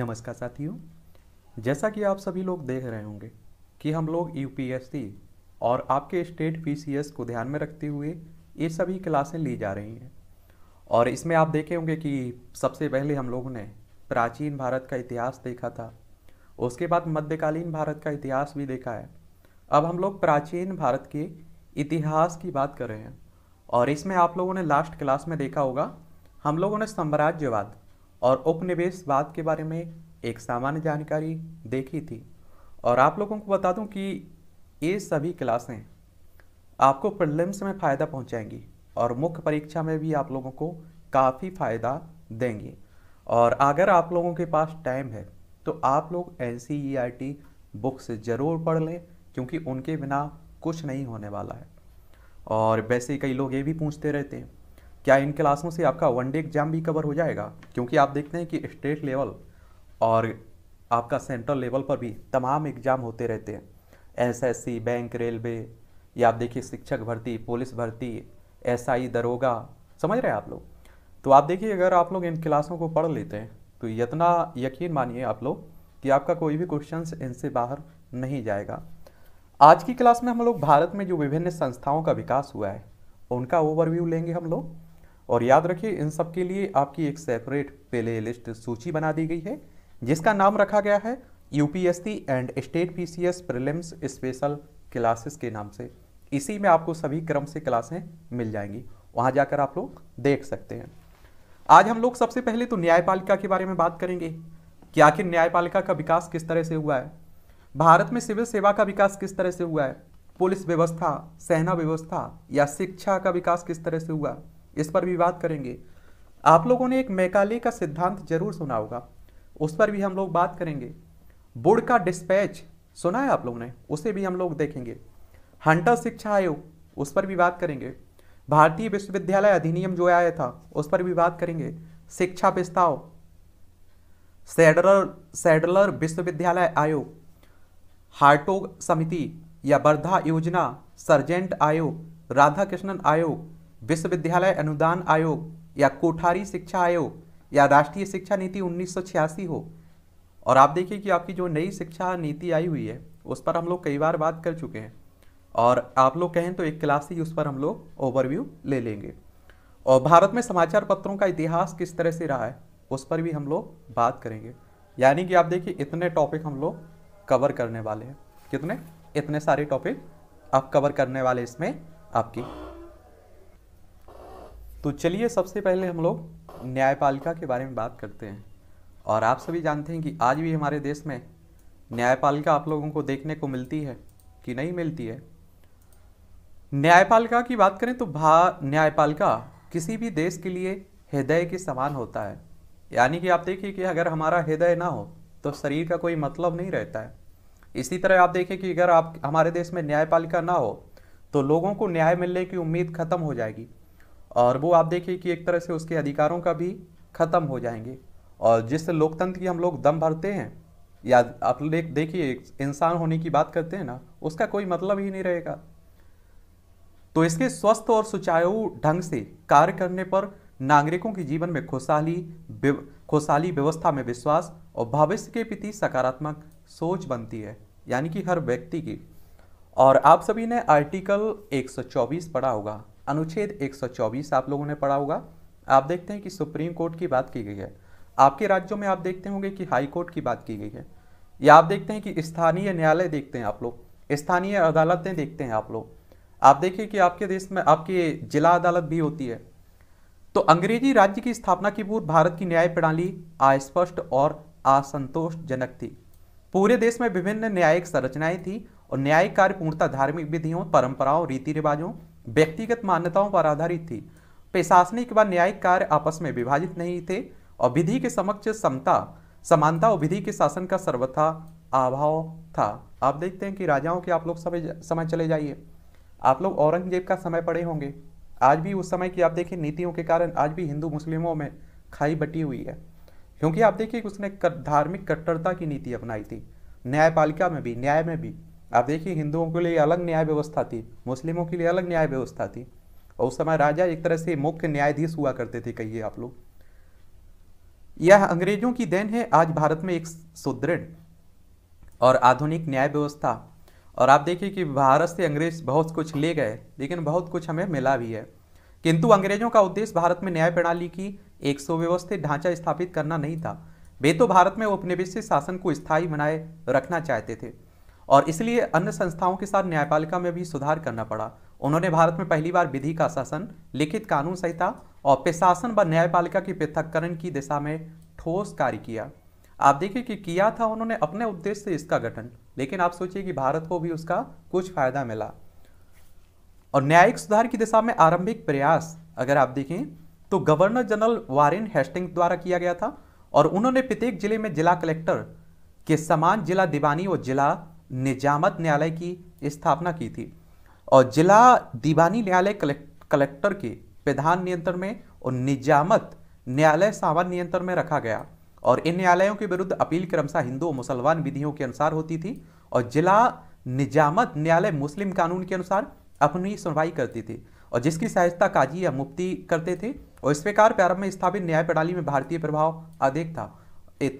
नमस्कार साथियों जैसा कि आप सभी लोग देख रहे होंगे कि हम लोग यूपीएससी और आपके स्टेट पीसीएस को ध्यान में रखते हुए ये सभी क्लासें ली जा रही हैं और इसमें आप देखे होंगे कि सबसे पहले हम लोगों ने प्राचीन भारत का इतिहास देखा था उसके बाद मध्यकालीन भारत का इतिहास भी देखा है अब हम लोग प्राचीन भारत के इतिहास की बात कर रहे हैं और इसमें आप लोगों ने लास्ट क्लास में देखा होगा हम लोगों ने साम्राज्यवाद और उपनिवेशवाद के बारे में एक सामान्य जानकारी देखी थी और आप लोगों को बता दूं कि ये सभी क्लासें आपको प्रलिम्स में फ़ायदा पहुंचाएंगी और मुख्य परीक्षा में भी आप लोगों को काफ़ी फ़ायदा देंगी और अगर आप लोगों के पास टाइम है तो आप लोग एन e बुक्स ज़रूर पढ़ लें क्योंकि उनके बिना कुछ नहीं होने वाला है और वैसे कई लोग ये भी पूछते रहते हैं क्या इन क्लासों से आपका वन डे एग्जाम भी कवर हो जाएगा क्योंकि आप देखते हैं कि स्टेट लेवल और आपका सेंट्रल लेवल पर भी तमाम एग्ज़ाम होते रहते हैं एस बैंक रेलवे या आप देखिए शिक्षक भर्ती पुलिस भर्ती एसआई दरोगा समझ रहे हैं आप लोग तो आप देखिए अगर आप लोग इन क्लासों को पढ़ लेते हैं तो इतना यकीन मानिए आप लोग कि आपका कोई भी क्वेश्चन इनसे बाहर नहीं जाएगा आज की क्लास में हम लोग भारत में जो विभिन्न संस्थाओं का विकास हुआ है उनका ओवरव्यू लेंगे हम लोग और याद रखिए इन सब के लिए आपकी एक सेपरेट प्ले लिस्ट सूची बना दी गई है जिसका नाम रखा गया है UPSC and state PCS prelims special classes के नाम से इसी में आपको सभी क्रम से क्लासें मिल जाएंगी वहां जाकर आप लोग देख सकते हैं आज हम लोग सबसे पहले तो न्यायपालिका के बारे में बात करेंगे कि आखिर न्यायपालिका का विकास किस तरह से हुआ है भारत में सिविल सेवा का विकास किस तरह से हुआ है पुलिस व्यवस्था सेना व्यवस्था या शिक्षा का विकास किस तरह से हुआ है इस पर भी बात करेंगे आप लोगों ने एक मैकाले का सिद्धांत जरूर सुना होगा उस पर भी हम लोग बात करेंगे बुड़ का डिस्पैच सुना है आप लोगों ने उसे भी हम लोग देखेंगे हंटर शिक्षा आयोग उस पर भी बात करेंगे भारतीय विश्वविद्यालय अधिनियम जो आया था उस पर भी बात करेंगे शिक्षा प्रस्ताव सेडलर सैडलर विश्वविद्यालय आयोग हार्टोग समिति या वर्धा योजना सर्जेंट आयोग राधा कृष्णन आयोग विश्वविद्यालय अनुदान आयोग या कोठारी शिक्षा आयोग या राष्ट्रीय शिक्षा नीति उन्नीस हो और आप देखिए कि आपकी जो नई शिक्षा नीति आई हुई है उस पर हम लोग कई बार बात कर चुके हैं और आप लोग कहें तो एक क्लास ही उस पर हम लोग ओवरव्यू ले लेंगे और भारत में समाचार पत्रों का इतिहास किस तरह से रहा है उस पर भी हम लोग बात करेंगे यानी कि आप देखिए इतने टॉपिक हम लोग कवर करने वाले हैं कितने इतने सारे टॉपिक आप कवर करने वाले इसमें आपकी तो चलिए सबसे पहले हम लोग न्यायपालिका के बारे में बात करते हैं और आप सभी जानते हैं कि आज भी हमारे देश में न्यायपालिका आप लोगों को देखने को मिलती है कि नहीं मिलती है न्यायपालिका की बात करें तो भा न्यायपालिका किसी भी देश के लिए हृदय के समान होता है यानी कि आप देखिए कि अगर हमारा हृदय ना हो तो शरीर का कोई मतलब नहीं रहता है इसी तरह आप देखिए कि अगर आप हमारे देश में न्यायपालिका ना हो तो लोगों को न्याय मिलने की उम्मीद खत्म हो जाएगी और वो आप देखिए कि एक तरह से उसके अधिकारों का भी ख़त्म हो जाएंगे और जिस लोकतंत्र की हम लोग दम भरते हैं या आप देखिए इंसान होने की बात करते हैं ना उसका कोई मतलब ही नहीं रहेगा तो इसके स्वस्थ और सुचारू ढंग से कार्य करने पर नागरिकों के जीवन में खुशहाली खुशहाली व्यवस्था में विश्वास और भविष्य के प्रति सकारात्मक सोच बनती है यानी कि हर व्यक्ति की और आप सभी ने आर्टिकल 124 पढ़ा होगा अनुच्छेद 124 आप लोगों ने पढ़ा होगा आप देखते हैं कि सुप्रीम कोर्ट की बात की गई है आपके राज्यों में आप देखते होंगे कि हाई कोर्ट की बात की गई है या आप देखते हैं कि स्थानीय न्यायालय देखते हैं आप लोग स्थानीय अदालतें देखते हैं आप लोग आप देखिए कि आपके देश में आपकी जिला अदालत भी होती है तो अंग्रेजी राज्य की स्थापना की पूर्व भारत की न्याय प्रणाली अस्पष्ट और असंतोषजनक थी पूरे देश में विभिन्न न्यायिक संरचनाएं थी और न्यायिक कार्य पूर्णता धार्मिक विधियों परंपराओं रीति रिवाजों व्यक्तिगत मान्यताओं पर आधारित थी प्रशासनिक व न्यायिक कार्य आपस में विभाजित नहीं थे और विधि के समक्ष समता समानता और विधि के शासन का सर्वथा अभाव था आप देखते हैं कि राजाओं के आप लोग समय समय चले जाइए आप लोग औरंगजेब का समय पड़े होंगे आज भी उस समय की आप देखिए नीतियों के कारण आज भी हिंदू मुस्लिमों में खाई बटी हुई है क्योंकि आप देखिए उसने कर, धार्मिक कट्टरता की नीति अपनाई थी न्यायपालिका में भी न्याय में भी आप देखिए हिंदुओं के लिए अलग न्याय व्यवस्था थी मुस्लिमों के लिए अलग न्याय व्यवस्था थी और उस समय राजा एक तरह से मुख्य न्यायाधीश हुआ करते थे कहिए आप लोग यह अंग्रेजों की देन है आज भारत में एक सुदृढ़ और आधुनिक न्याय व्यवस्था और आप देखिए कि भारत से अंग्रेज बहुत कुछ ले गए लेकिन बहुत कुछ हमें मिला भी है किंतु अंग्रेजों का उद्देश्य भारत में न्याय प्रणाली की एक सुव्यवस्थित ढांचा स्थापित करना नहीं था वे तो भारत में उपनिवेशित शासन को स्थायी बनाए रखना चाहते थे और इसलिए अन्य संस्थाओं के साथ न्यायपालिका में भी सुधार करना पड़ा उन्होंने भारत में पहली बार विधि का शासन लिखित कानून संहिता और प्रशासन व न्यायपालिका की पृथककरण की दिशा में ठोस कार्य किया आप देखिए कि किया था उन्होंने अपने उद्देश्य से इसका गठन लेकिन आप सोचिए कि भारत को भी उसका कुछ फायदा मिला और न्यायिक सुधार की दिशा में आरंभिक प्रयास अगर आप देखें तो गवर्नर जनरल वारेन हेस्टिंग द्वारा किया गया था और उन्होंने प्रत्येक जिले में जिला कलेक्टर के समान जिला दीवानी और जिला निजामत न्यायालय की स्थापना की थी और जिला दीवानी न्यायालय कलेक्ट, कलेक्टर के प्रधान नियंत्रण में और निजामत न्यायालय सावन नियंत्रण में रखा गया और इन न्यायालयों के विरुद्ध अपील क्रमशः हिंदू और मुसलमान विधियों के अनुसार होती थी और जिला निजामत न्यायालय मुस्लिम कानून के अनुसार अपनी सुनवाई करती थी और जिसकी सहायता काजी या मुफ्ती करते थे और इस प्रकार प्रारंभ में स्थापित न्याय प्रणाली में भारतीय प्रभाव अधिक था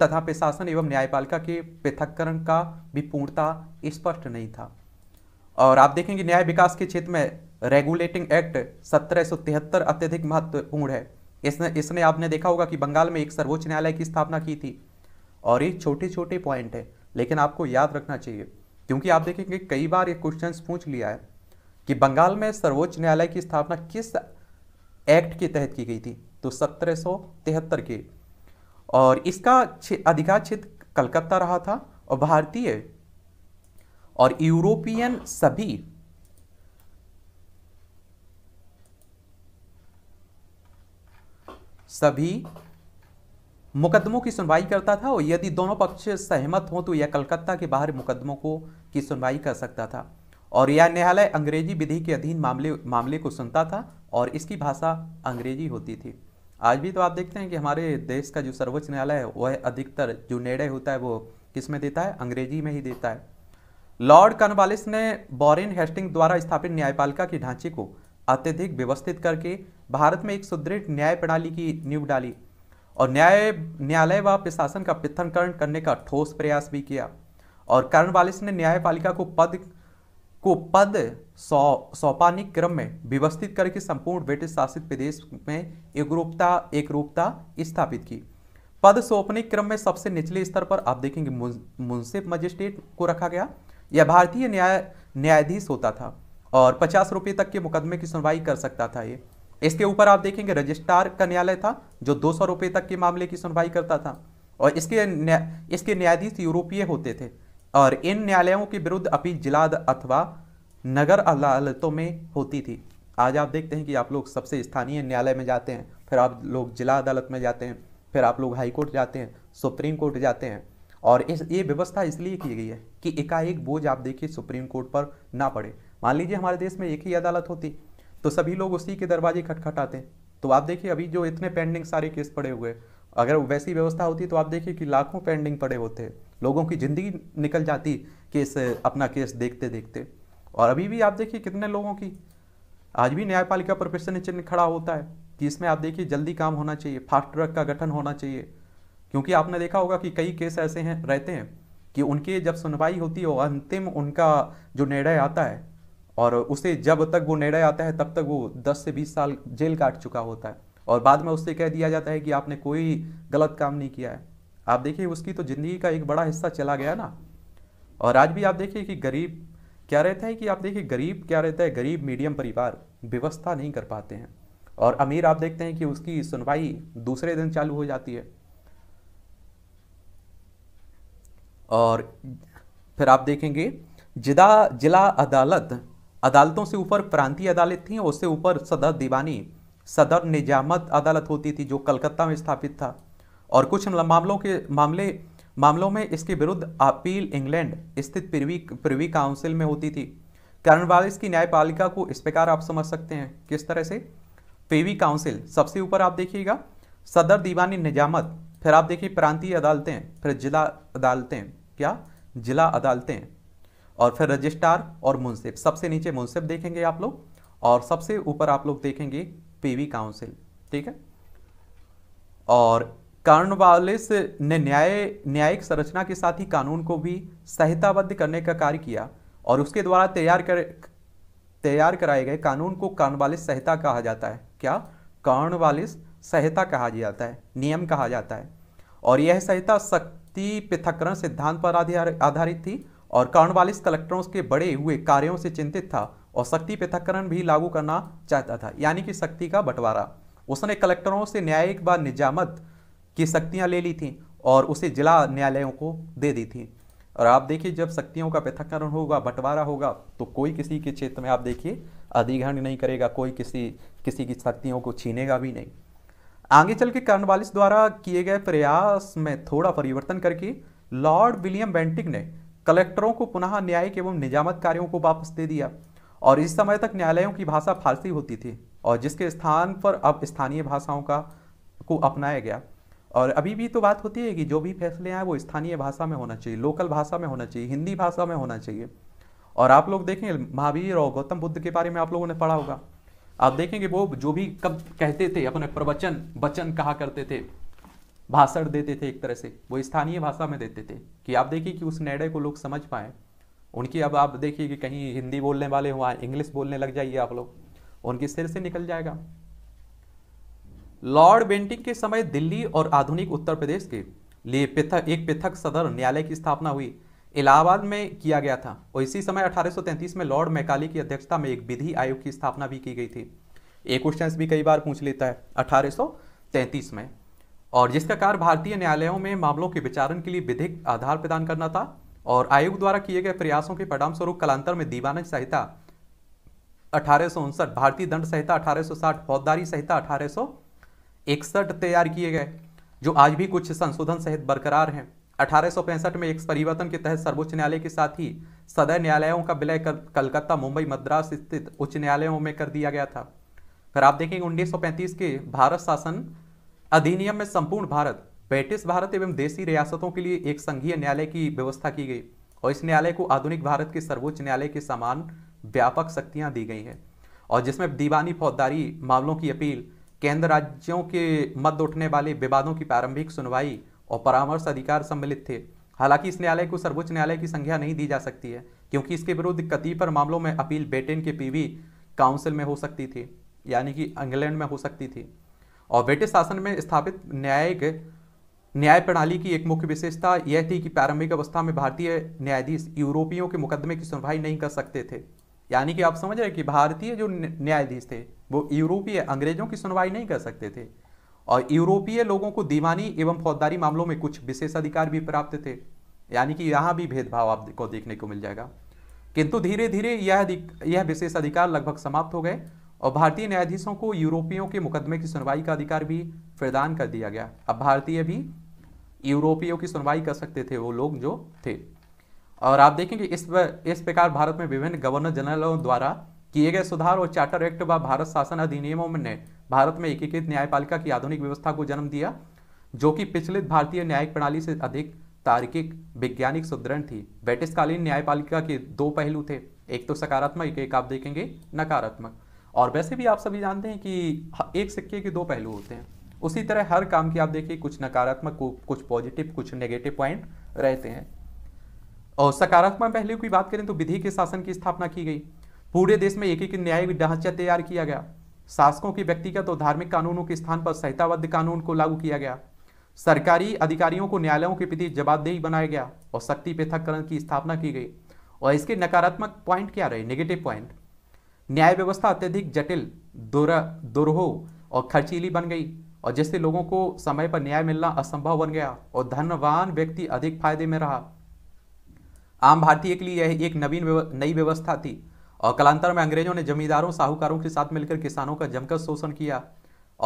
तथा प्रशासन एवं न्यायपालिका के पृथककरण का भी पूर्णता स्पष्ट नहीं था और आप देखेंगे न्याय विकास के क्षेत्र में रेगुलेटिंग एक्ट सत्रह अत्यधिक महत्वपूर्ण है इसने इसने आपने देखा होगा कि बंगाल में एक सर्वोच्च न्यायालय की स्थापना की थी और ये छोटे छोटे पॉइंट है लेकिन आपको याद रखना चाहिए क्योंकि आप देखेंगे कई बार ये क्वेश्चन पूछ लिया है कि बंगाल में सर्वोच्च न्यायालय की स्थापना किस एक्ट के तहत की गई थी तो सत्रह के और इसका अधिकार क्षेत्र कलकत्ता रहा था और भारतीय और यूरोपियन सभी सभी मुकदमों की सुनवाई करता था और यदि दोनों पक्ष सहमत हों तो यह कलकत्ता के बाहर मुकदमों को की सुनवाई कर सकता था और यह न्यायालय अंग्रेजी विधि के अधीन मामले मामले को सुनता था और इसकी भाषा अंग्रेजी होती थी आज भी तो आप देखते हैं कि हमारे देश का जो सर्वोच्च न्यायालय है वह अधिकतर जो निर्णय होता है वो किस में देता है अंग्रेजी में ही देता है लॉर्ड कर्नवालिस ने बॉरिन हेस्टिंग द्वारा स्थापित न्यायपालिका के ढांचे को अत्यधिक व्यवस्थित करके भारत में एक सुदृढ़ न्याय प्रणाली की नींव डाली और न्याय न्यायालय व प्रशासन का पृथककरण करने का ठोस प्रयास भी किया और कर्नवालिस ने न्यायपालिका को पद को पद सौ सोपानिक क्रम में व्यवस्थित करके संपूर्ण ब्रिटिश शासित प्रदेश में एकरूपता एकरूपता स्थापित की पद सौपनिक क्रम में सबसे निचले स्तर पर आप देखेंगे मुंसिफ मजिस्ट्रेट को रखा गया यह भारतीय न्याय न्यायाधीश होता था और पचास रुपये तक के मुकदमे की सुनवाई कर सकता था ये इसके ऊपर आप देखेंगे रजिस्ट्रार का न्यायालय था जो दो सौ रुपये तक के मामले की सुनवाई करता था और इसके न्या, इसके न्यायाधीश यूरोपीय होते थे और इन न्यायालयों के विरुद्ध अपील जिला अथवा नगर अदालतों में होती थी आज आप देखते हैं कि आप लोग सबसे स्थानीय न्यायालय में जाते हैं फिर आप लोग जिला अदालत में जाते हैं फिर आप लोग हाई कोर्ट जाते हैं सुप्रीम कोर्ट जाते हैं और इस ये व्यवस्था इसलिए की गई है कि एकाएक बोझ आप देखिए सुप्रीम कोर्ट पर ना पड़े मान लीजिए हमारे देश में एक ही अदालत होती तो सभी लोग उसी के दरवाजे खटखटाते हैं तो आप देखिए अभी जो इतने पेंडिंग सारे केस पड़े हुए अगर वैसी व्यवस्था होती तो आप देखिए कि लाखों पेंडिंग पड़े होते लोगों की ज़िंदगी निकल जाती केस अपना केस देखते देखते और अभी भी आप देखिए कितने लोगों की आज भी न्यायपालिका पर प्रश्न चिन्ह खड़ा होता है कि इसमें आप देखिए जल्दी काम होना चाहिए फास्ट ट्रैक का गठन होना चाहिए क्योंकि आपने देखा होगा कि कई केस ऐसे हैं रहते हैं कि उनके जब सुनवाई होती है हो, अंतिम उनका जो निर्णय आता है और उसे जब तक वो निर्णय आता है तब तक वो 10 से 20 साल जेल काट चुका होता है और बाद में उससे कह दिया जाता है कि आपने कोई गलत काम नहीं किया है आप देखिए उसकी तो ज़िंदगी का एक बड़ा हिस्सा चला गया ना और आज भी आप देखिए कि गरीब क्या रहता है कि आप देखिए गरीब क्या रहता है गरीब मीडियम परिवार व्यवस्था नहीं कर पाते हैं और अमीर आप देखते हैं कि उसकी सुनवाई दूसरे दिन चालू हो जाती है और फिर आप देखेंगे जिदा जिला अदालत अदालतों से ऊपर प्रांतीय अदालत थी उससे ऊपर सदर दीवानी सदर निजामत अदालत होती थी जो कलकत्ता में स्थापित था और कुछ मामलों के मामले मामलों में इसके विरुद्ध अपील इंग्लैंड स्थित प्रिवी प्रिवी काउंसिल में होती थी कर्णवालिस की न्यायपालिका को इस प्रकार आप समझ सकते हैं किस तरह से प्रिवी काउंसिल सबसे ऊपर आप देखिएगा सदर दीवानी निजामत फिर आप देखिए प्रांतीय अदालतें फिर जिला अदालतें क्या जिला अदालतें और फिर रजिस्ट्रार और मुंसिफ सबसे नीचे मुंसिफ देखेंगे आप लोग और सबसे ऊपर आप लोग देखेंगे पीवी काउंसिल ठीक है और कर्णवालिस ने न्याय न्यायिक संरचना के साथ ही कानून को भी संहिताबद्ध करने का कार्य किया और उसके द्वारा तैयार कर तैयार कराए गए कानून को कर्णवालिस संहिता कहा जाता है क्या कर्णवालिस संहिता कहा जाता है नियम कहा जाता है और यह संहिता शक्ति पृथकरण सिद्धांत पर आधारित थी और कर्णवालिस कलेक्टरों के बड़े हुए कार्यों से चिंतित था और शक्ति पृथककरण भी लागू करना चाहता था यानी कि शक्ति का बंटवारा उसने कलेक्टरों से न्यायिक व निजामत की शक्तियाँ ले ली थी और उसे जिला न्यायालयों को दे दी थी और आप देखिए जब शक्तियों का पृथककरण होगा बंटवारा होगा तो कोई किसी के क्षेत्र में आप देखिए अधिग्रहण नहीं करेगा कोई किसी किसी की शक्तियों को छीनेगा भी नहीं आगे चल के कर्नवालिस द्वारा किए गए प्रयास में थोड़ा परिवर्तन करके लॉर्ड विलियम बेंटिक ने कलेक्टरों को पुनः न्यायिक एवं निजामत कार्यों को वापस दे दिया और इस समय तक न्यायालयों की भाषा फारसी होती थी और जिसके स्थान पर अब स्थानीय भाषाओं का को अपनाया गया और अभी भी तो बात होती है कि जो भी फैसले आए वो स्थानीय भाषा में होना चाहिए लोकल भाषा में होना चाहिए हिंदी भाषा में होना चाहिए और आप लोग देखें महावीर और गौतम बुद्ध के बारे में आप लोगों ने पढ़ा होगा आप देखेंगे वो जो भी कब कहते थे अपने प्रवचन वचन कहा करते थे भाषण देते थे एक तरह से वो स्थानीय भाषा में देते थे कि आप देखिए कि उस निर्णय को लोग समझ पाए उनकी अब आप देखिए कि कहीं हिंदी बोलने वाले हो इंग्लिश बोलने लग जाइए आप लोग उनके सिर से निकल जाएगा लॉर्ड बेंटिंग के समय दिल्ली और आधुनिक उत्तर प्रदेश के लिए पृथक एक पृथक सदर न्यायालय की स्थापना हुई इलाहाबाद में किया गया था और इसी समय 1833 में लॉर्ड मैकाली की अध्यक्षता में एक विधि आयोग की स्थापना भी की गई थी ये क्वेश्चन भी कई बार पूछ लेता है 1833 में और जिसका कार्य भारतीय न्यायालयों में मामलों के विचारण के लिए विधिक आधार प्रदान करना था और आयोग द्वारा किए गए प्रयासों के परिणाम स्वरूप कलांतर में दीवाना संहिता अठारह भारतीय दंड संहिता 1860 फौजदारी संहिता अठारह तैयार किए गए जो आज भी कुछ संशोधन सहित बरकरार हैं अठारह में एक परिवर्तन के तहत सर्वोच्च न्यायालय के साथ ही सदर न्यायालयों का विलय कलकत्ता मुंबई मद्रास स्थित उच्च न्यायालयों में कर दिया गया था फिर आप देखेंगे 1935 के भारत शासन अधिनियम में संपूर्ण भारत पैंतीस भारत एवं देशी रियासतों के लिए एक संघीय न्यायालय की व्यवस्था की गई और इस न्यायालय को आधुनिक भारत के सर्वोच्च न्यायालय के समान व्यापक शक्तियां दी गई हैं और जिसमें दीवानी फौजदारी मामलों की अपील केंद्र राज्यों के मध्य उठने वाले विवादों की प्रारंभिक सुनवाई और परामर्श अधिकार सम्मिलित थे हालांकि इस न्यायालय को सर्वोच्च न्यायालय की संज्ञा नहीं दी जा सकती है क्योंकि इसके विरुद्ध कतिपर मामलों में अपील ब्रिटेन के पीवी काउंसिल में हो सकती थी यानी कि इंग्लैंड में हो सकती थी और ब्रिटिश शासन में स्थापित न्यायिक न्याय प्रणाली की एक मुख्य विशेषता यह थी कि प्रारंभिक अवस्था में भारतीय न्यायाधीश यूरोपियों के मुकदमे की सुनवाई नहीं कर सकते थे यानी कि आप समझ रहे कि भारतीय जो न्यायाधीश थे वो यूरोपीय अंग्रेजों की सुनवाई नहीं कर सकते थे और यूरोपीय लोगों को दीवानी एवं फौजदारी मामलों में कुछ विशेष अधिकार भी प्राप्त थे यानी कि यहाँ भी भेदभाव आपको देखने को मिल जाएगा किंतु धीरे धीरे यह यह विशेष अधिकार लगभग समाप्त हो गए और भारतीय न्यायाधीशों को यूरोपियों के मुकदमे की सुनवाई का अधिकार भी प्रदान कर दिया गया अब भारतीय भी यूरोपियों की सुनवाई कर सकते थे वो लोग जो थे और आप देखेंगे इस इस प्रकार भारत में विभिन्न गवर्नर जनरलों द्वारा किए गए सुधार और चार्टर एक्ट व भारत शासन अधिनियमों ने भारत में एकीकृत न्यायपालिका की आधुनिक व्यवस्था को जन्म दिया जो कि पिछले भारतीय न्यायिक प्रणाली से अधिक तार्किक वैज्ञानिक सुदृढ़ थी ब्रिटिशकालीन न्यायपालिका के दो पहलू थे एक तो सकारात्मक एक आप देखेंगे नकारात्मक और वैसे भी आप सभी जानते हैं कि एक सिक्के के दो पहलू होते हैं उसी हम्म। तरह हर काम की आप देखिए कुछ नकारात्मक कुछ पॉजिटिव कुछ नेगेटिव पॉइंट रहते हैं और सकारात्मक पहले की बात करें तो विधि के शासन की स्थापना की गई पूरे देश में एक एक न्यायिक ढांचा तैयार किया गया शासकों की व्यक्तिगत और धार्मिक कानूनों के स्थान पर संहिताबद्ध कानून को लागू किया गया सरकारी अधिकारियों को न्यायालयों के प्रति जवाबदेही बनाया गया और शक्ति पृथककरण की स्थापना की गई और इसके नकारात्मक पॉइंट क्या रहे नेगेटिव पॉइंट न्याय व्यवस्था अत्यधिक जटिल दुरा दुरहो और खर्चीली बन गई और जिससे लोगों को समय पर न्याय मिलना असंभव बन गया और धनवान व्यक्ति अधिक फायदे में रहा आम भारतीय के लिए यह एक नवीन नई व्यवस्था थी और कलांतर में अंग्रेजों ने जमींदारों साहूकारों के साथ मिलकर किसानों का जमकर शोषण किया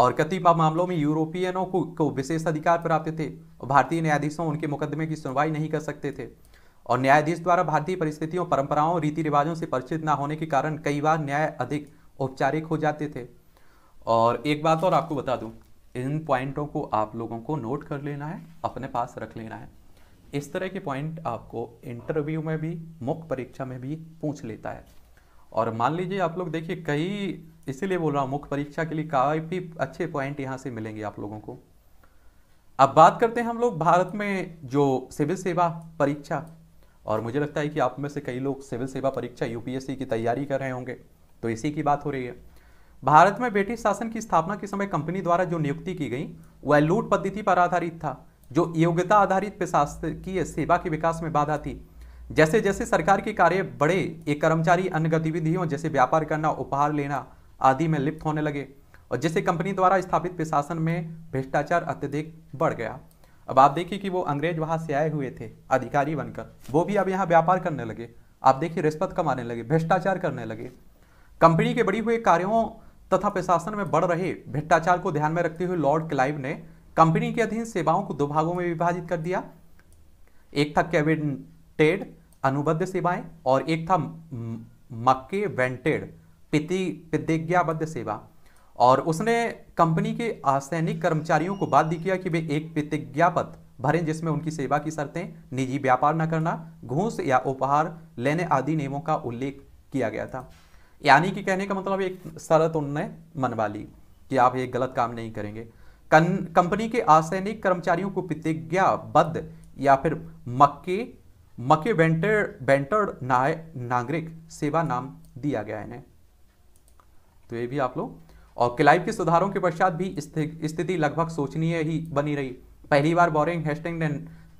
और कतिपय मामलों में यूरोपियनों को, को विशेष अधिकार प्राप्त थे और भारतीय न्यायाधीशों उनके मुकदमे की सुनवाई नहीं कर सकते थे और न्यायाधीश द्वारा भारतीय परिस्थितियों परंपराओं रीति रिवाजों से परिचित न होने के कारण कई बार न्याय अधिक औपचारिक हो जाते थे और एक बात और आपको बता दूँ इन पॉइंटों को आप लोगों को नोट कर लेना है अपने पास रख लेना है इस तरह के पॉइंट आपको इंटरव्यू में भी मुख्य परीक्षा में भी पूछ लेता है और मान लीजिए आप लोग देखिए कई इसीलिए बोल रहा हूँ मुख्य परीक्षा के लिए काफ़ी अच्छे पॉइंट यहाँ से मिलेंगे आप लोगों को अब बात करते हैं हम लोग भारत में जो सिविल सेवा परीक्षा और मुझे लगता है कि आप में से कई लोग सिविल सेवा परीक्षा यूपीएससी की तैयारी कर रहे होंगे तो इसी की बात हो रही है भारत में ब्रिटिश शासन की स्थापना के समय कंपनी द्वारा जो नियुक्ति की गई वह लूट पद्धति पर आधारित था जो योग्यता आधारित प्रशासकीय सेवा के विकास में बाधा थी जैसे जैसे सरकार के कार्य बड़े एक कर्मचारी अन्य गतिविधियों जैसे व्यापार करना उपहार लेना आदि में लिप्त होने लगे और जैसे कंपनी द्वारा स्थापित प्रशासन में भ्रष्टाचार अत्यधिक बढ़ गया अब आप देखिए कि वो अंग्रेज वहां से आए हुए थे अधिकारी बनकर वो भी अब यहाँ व्यापार करने लगे आप देखिए रिश्वत कमाने लगे भ्रष्टाचार करने लगे कंपनी के बड़ी हुए कार्यों तथा प्रशासन में बढ़ रहे भ्रष्टाचार को ध्यान में रखते हुए लॉर्ड क्लाइव ने कंपनी के अधीन सेवाओं को दो भागों में विभाजित कर दिया एक था कैबिनेटेड अनुबद्ध सेवाएं और एक था मक्के वेंटेड पिति प्रतिज्ञाबद्ध सेवा और उसने कंपनी के असैनिक कर्मचारियों को बाध्य किया कि वे एक प्रतिज्ञापत भरें जिसमें उनकी सेवा की शर्तें निजी व्यापार न करना घूस या उपहार लेने आदि नियमों का उल्लेख किया गया था यानी कि कहने का मतलब एक शरत उनने मनवा ली कि आप ये गलत काम नहीं करेंगे कंपनी के आसैनिक कर्मचारियों को प्रतिज्ञाबद्ध या फिर मक्के मक्के वेंटर वेंटर नागरिक सेवा नाम दिया गया इन्हें तो ये भी आप लोग और क्लाइव के सुधारों के पश्चात भी स्थिति लगभग सोचनीय ही बनी रही पहली बार बोरिंग हेस्टिंग ने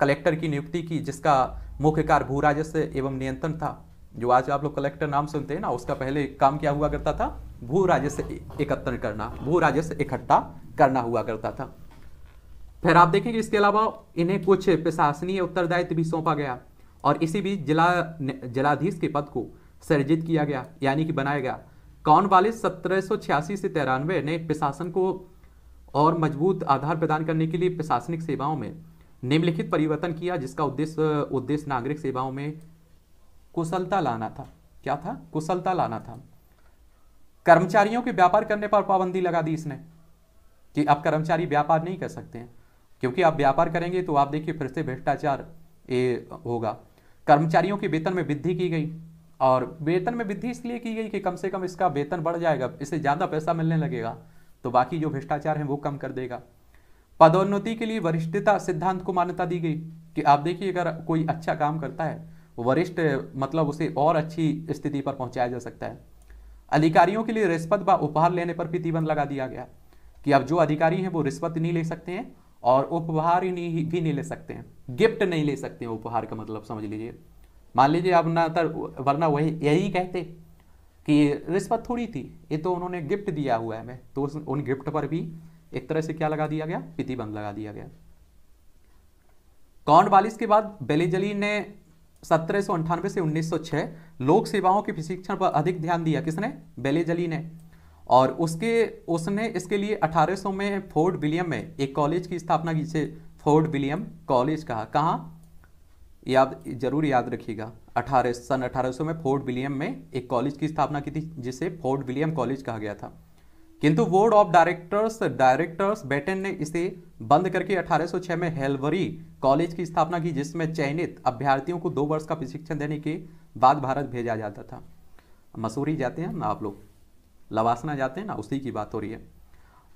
कलेक्टर की नियुक्ति की जिसका मुख्य कार्य भू राजस्व एवं नियंत्रण था जो आज आप लोग कलेक्टर नाम सुनते हैं ना उसका पहले काम क्या हुआ करता था भू राजस्व एकत्र करना भू राजस्व इकट्ठा करना हुआ करता था फिर आप देखेंगे इसके अलावा इन्हें कुछ प्रशासनीय उत्तरदायित्व भी सौंपा गया और इसी बीच जिला जिलाधीश के पद को सर्जित किया गया यानी कि बनाया गया कौन वाले सत्रह से तिरानवे ने प्रशासन को और मजबूत आधार प्रदान करने के लिए प्रशासनिक सेवाओं में निम्नलिखित परिवर्तन किया जिसका उद्देश्य उद्देश्य नागरिक सेवाओं में कुशलता लाना था क्या था कुशलता लाना था कर्मचारियों के व्यापार करने पर पाबंदी लगा दी इसने कि अब कर्मचारी व्यापार नहीं कर सकते हैं क्योंकि आप व्यापार करेंगे तो आप देखिए फिर से भ्रष्टाचार ये होगा कर्मचारियों के वेतन में वृद्धि की गई और वेतन में वृद्धि इसलिए की गई कि कम से कम इसका वेतन बढ़ जाएगा इससे ज़्यादा पैसा मिलने लगेगा तो बाकी जो भ्रष्टाचार है वो कम कर देगा पदोन्नति के लिए वरिष्ठता सिद्धांत को मान्यता दी गई कि आप देखिए अगर कोई अच्छा काम करता है वरिष्ठ मतलब उसे और अच्छी स्थिति पर पहुंचाया जा सकता है अधिकारियों के लिए रिश्वत व उपहार लेने पर प्रतिबंध लगा दिया गया कि अब जो अधिकारी हैं वो रिश्वत नहीं ले सकते हैं और उपहार ही नहीं भी नहीं ले सकते हैं गिफ्ट नहीं ले सकते हैं उपहार का मतलब समझ लीजिए मान लीजिए अब ना वरना वही यही कहते कि रिश्वत थोड़ी थी ये तो उन्होंने गिफ्ट दिया हुआ है हमें तो उस उन गिफ्ट पर भी एक तरह से क्या लगा दिया गया प्रतिबंध लगा दिया गया कौन बालिश के बाद बेलेजली ने सत्रह सौ अंठानवे से 1906 लोक सेवाओं के प्रशिक्षण पर अधिक ध्यान दिया किसने बेलेजली ने और उसके उसने इसके लिए 1800 में फोर्ट विलियम में एक कॉलेज की स्थापना की जिसे फोर्ट विलियम कॉलेज कहा कहाँ याद जरूर याद रखिएगा अठारह सन 1800 में फोर्ट विलियम में एक कॉलेज की स्थापना की थी जिसे फोर्ट विलियम कॉलेज कहा गया था किंतु बोर्ड ऑफ डायरेक्टर्स डायरेक्टर्स बैटन ने इसे बंद करके 1806 में हेलवरी कॉलेज की स्थापना की जिसमें चयनित अभ्यर्थियों को दो वर्ष का प्रशिक्षण देने के बाद भारत भेजा जाता था मसूरी जाते हैं ना आप लोग लवासना जाते हैं ना उसी की बात हो रही है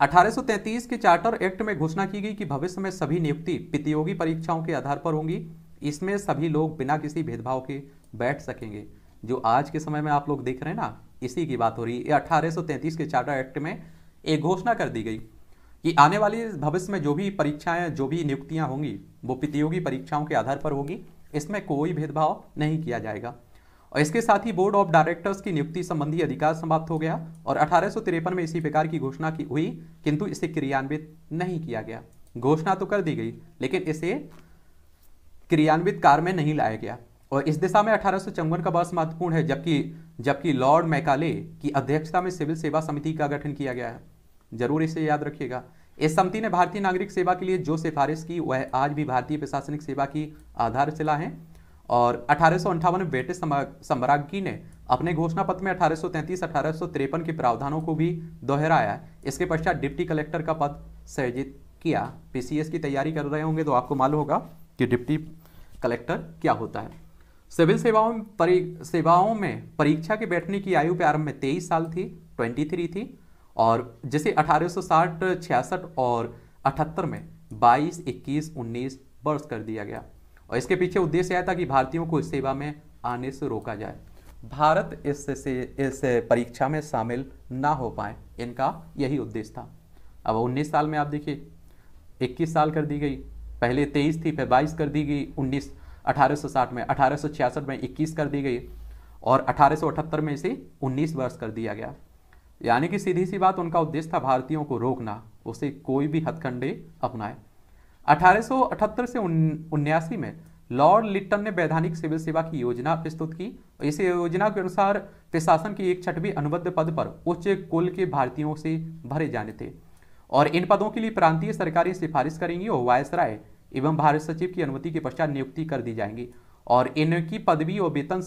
1833 के चार्टर एक्ट में घोषणा की गई कि भविष्य में सभी नियुक्ति प्रतियोगी परीक्षाओं के आधार पर होंगी इसमें सभी लोग बिना किसी भेदभाव के बैठ सकेंगे जो आज के समय में आप लोग देख रहे हैं ना इसी की बात हो रही है अठारह के चार्टर एक्ट में एक घोषणा कर दी गई कि आने वाली भविष्य में जो भी परीक्षाएं जो भी नियुक्तियां होंगी वो प्रतियोगी परीक्षाओं के आधार पर होगी इसमें कोई भेदभाव नहीं किया जाएगा और इसके साथ ही बोर्ड ऑफ डायरेक्टर्स की नियुक्ति संबंधी अधिकार समाप्त हो गया और अठारह में इसी प्रकार की घोषणा की हुई किंतु इसे क्रियान्वित नहीं किया गया घोषणा तो कर दी गई लेकिन इसे क्रियान्वित कार में नहीं लाया गया और इस दिशा में अठारह का वर्ष महत्वपूर्ण है जबकि जबकि लॉर्ड मैकाले की अध्यक्षता में सिविल सेवा समिति का गठन किया गया है जरूर इसे याद रखिएगा इस समिति ने भारतीय नागरिक सेवा के लिए जो सिफारिश की वह आज भी भारतीय प्रशासनिक सेवा की आधारशिला है और अठारह में ब्रिटिश सम्राज्ञी ने अपने घोषणा पत्र में 1833 1853 के प्रावधानों को भी दोहराया इसके पश्चात डिप्टी कलेक्टर का पद सृजित किया पीसीएस की तैयारी कर रहे होंगे तो आपको मालूम होगा कि डिप्टी कलेक्टर क्या होता है सिविल सेवाओं सेवाओं में परीक्षा के बैठने की आयु प्रारंभ में तेईस साल थी ट्वेंटी थ्री थी और जिसे अठारह सौ साठ छियासठ और अठहत्तर में बाईस इक्कीस उन्नीस वर्ष कर दिया गया और इसके पीछे उद्देश्य आया था कि भारतीयों को इस सेवा में आने से रोका जाए भारत इस से इस परीक्षा में शामिल ना हो पाए इनका यही उद्देश्य था अब 19 साल में आप देखिए 21 साल कर दी गई पहले 23 थी फिर 22 कर दी गई उन्नीस 1860 में 1866 में 21 कर दी गई और 1878 में इसे 19 वर्ष कर दिया गया यानी कि सीधी सी बात उनका उद्देश्य था भारतीयों को रोकना उसे कोई भी हथकंडे अपनाए 1878 से उन्यासी में लॉर्ड लिट्टन ने वैधानिक सिविल सेवा की योजना प्रस्तुत की इस योजना के अनुसार प्रशासन की एक छठवीं अनुबद्ध पद पर उच्च कुल के भारतीयों से भरे जाने थे और इन पदों के लिए प्रांतीय सरकारें सिफारिश करेंगी और वायसराय एवं भारत सचिव की अनुमति के पश्चात नियुक्ति कर दी जाएंगी और इनकी पदवी और वेतन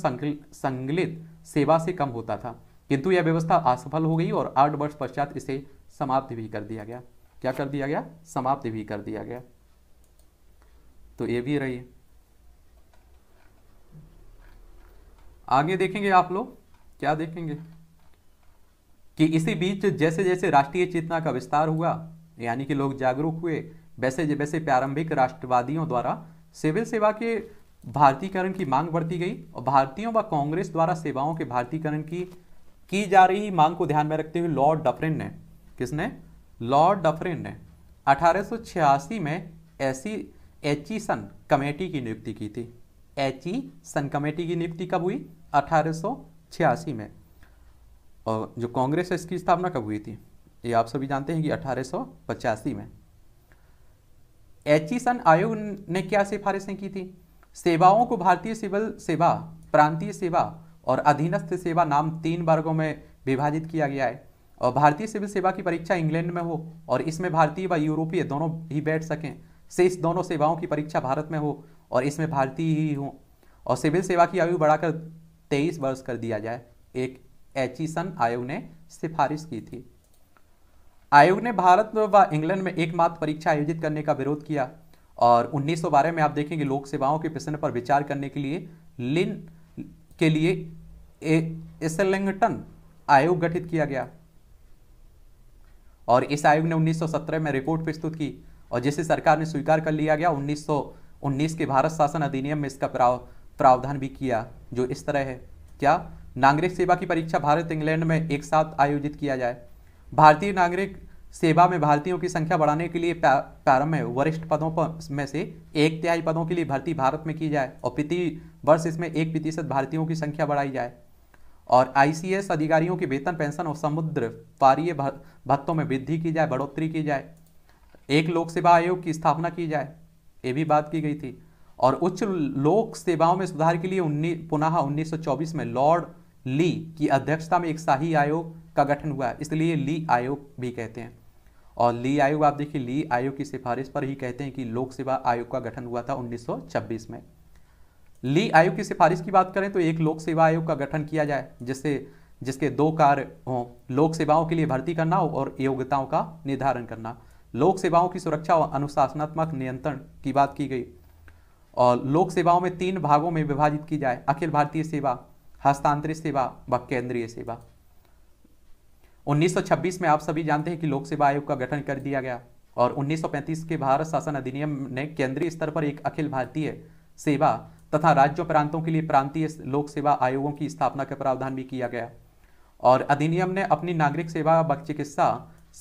संगलित सेवा से कम होता था किंतु यह व्यवस्था असफल हो गई और आठ वर्ष पश्चात इसे समाप्त भी कर दिया गया क्या कर दिया गया समाप्त भी कर दिया गया तो ये भी रही आगे देखेंगे आप लोग क्या देखेंगे कि इसी बीच जैसे जैसे राष्ट्रीय चेतना का विस्तार हुआ यानी कि लोग जागरूक हुए वैसे वैसे प्रारंभिक राष्ट्रवादियों द्वारा सिविल सेवा के भारतीकरण की मांग बढ़ती गई और भारतीयों व कांग्रेस द्वारा सेवाओं के भारतीकरण की की जा रही मांग को ध्यान में रखते हुए लॉर्ड डफरिन ने किसने लॉर्ड डफरिन ने 1886 में ऐसी सन कमेटी की नियुक्ति की थी एची सन कमेटी की नियुक्ति कब हुई 1886 में और जो कांग्रेस है इसकी स्थापना कब हुई थी ये आप सभी जानते हैं कि अठारह में एचिसन आयोग ने क्या सिफारिशें की थी सेवाओं को भारतीय सिविल सेवा प्रांतीय सेवा और अधीनस्थ सेवा नाम तीन वर्गों में विभाजित किया गया है और भारतीय सिविल सेवा की परीक्षा इंग्लैंड में हो और इसमें भारतीय व यूरोपीय दोनों ही बैठ सकें शेष दोनों सेवाओं की परीक्षा भारत में हो और इसमें भारतीय ही हो और सिविल सेवा की आयु बढ़ाकर तेईस वर्ष कर दिया जाए एक एचिसन आयोग ने सिफारिश की थी आयोग ने भारत व इंग्लैंड में एकमात्र परीक्षा आयोजित करने का विरोध किया और उन्नीस में आप देखेंगे लोक सेवाओं के प्रश्न पर विचार करने के लिए लिन के लिए एसलिंगटन आयोग गठित किया गया और इस आयोग ने 1917 में रिपोर्ट प्रस्तुत की और जिसे सरकार ने स्वीकार कर लिया गया 1919 के भारत शासन अधिनियम में इसका प्राव, प्रावधान भी किया जो इस तरह है क्या नागरिक सेवा की परीक्षा भारत इंग्लैंड में एक साथ आयोजित किया जाए भारतीय नागरिक सेवा में भारतीयों की संख्या बढ़ाने के लिए प्रारंभ है वरिष्ठ पदों पर में से एक तिहाई पदों के लिए भर्ती भारत में की जाए और प्रति वर्ष इसमें एक प्रतिशत भारतीयों की संख्या बढ़ाई जाए और आईसीएस अधिकारियों के वेतन पेंशन और समुद्र पारीय भत्तों में वृद्धि की जाए बढ़ोतरी की जाए एक लोक सेवा आयोग की स्थापना की जाए ये भी बात की गई थी और उच्च लोक सेवाओं में सुधार के लिए उन्नी पुनः उन्नीस में लॉर्ड ली की अध्यक्षता में एक शाही आयोग का गठन हुआ है इसलिए ली आयोग भी कहते हैं और ली आयोग आप देखिए ली आयोग की सिफारिश पर ही कहते हैं कि लोक सेवा आयोग का गठन हुआ था 1926 में ली आयोग की सिफारिश की बात करें तो एक लोक सेवा आयोग का गठन किया जाए जिससे जिसके दो कार्य हों लोक सेवाओं के लिए भर्ती करना और योग्यताओं का निर्धारण करना लोक सेवाओं की सुरक्षा और अनुशासनात्मक नियंत्रण की बात की गई और लोक सेवाओं में तीन भागों में विभाजित की जाए अखिल भारतीय सेवा हस्तांतरित सेवा व केंद्रीय सेवा 1926 में आप सभी जानते हैं कि लोक सेवा आयोग का गठन कर दिया गया और 1935 के भारत शासन अधिनियम ने केंद्रीय स्तर पर एक अखिल भारतीय सेवा तथा राज्य प्रांतों के लिए प्रांतीय लोक सेवा आयोगों की स्थापना का प्रावधान भी किया गया और अधिनियम ने अपनी नागरिक सेवा व चिकित्सा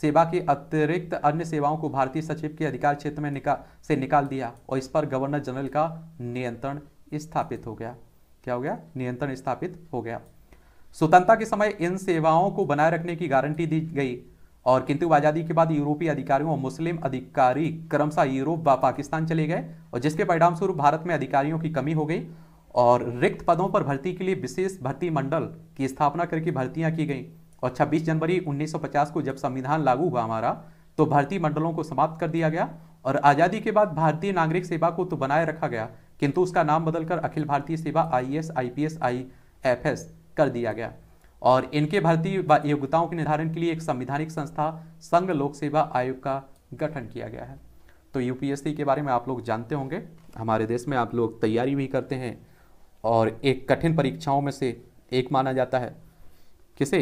सेवा के अतिरिक्त अन्य सेवाओं को भारतीय सचिव के अधिकार क्षेत्र में निका से निकाल दिया और इस पर गवर्नर जनरल का नियंत्रण स्थापित हो गया क्या हो गया नियंत्रण स्थापित हो गया स्वतंत्रता के समय इन सेवाओं को बनाए रखने की गारंटी दी गई और किंतु आजादी के बाद यूरोपीय अधिकारियों और मुस्लिम अधिकारी क्रमशः यूरोप व पाकिस्तान चले गए और जिसके परिणाम स्वरूप भारत में अधिकारियों की कमी हो गई और रिक्त पदों पर भर्ती के लिए विशेष भर्ती मंडल की स्थापना करके भर्तियां की गई और 26 जनवरी 1950 को जब संविधान लागू हुआ हमारा तो भर्ती मंडलों को समाप्त कर दिया गया और आज़ादी के बाद भारतीय नागरिक सेवा को तो बनाए रखा गया किंतु उसका नाम बदलकर अखिल भारतीय सेवा I S I P S I F S कर दिया गया और इनके भर्ती व योग्यताओं के निर्धारण के लिए एक संविधानिक संस्था संघ लोक सेवा आयोग का गठन किया गया है तो यूपीएससी के बारे में आप लोग जानते होंगे हमारे देश में आप लोग तैयारी भी करते हैं और एक कठिन परीक्षाओं में से एक माना जाता है किसे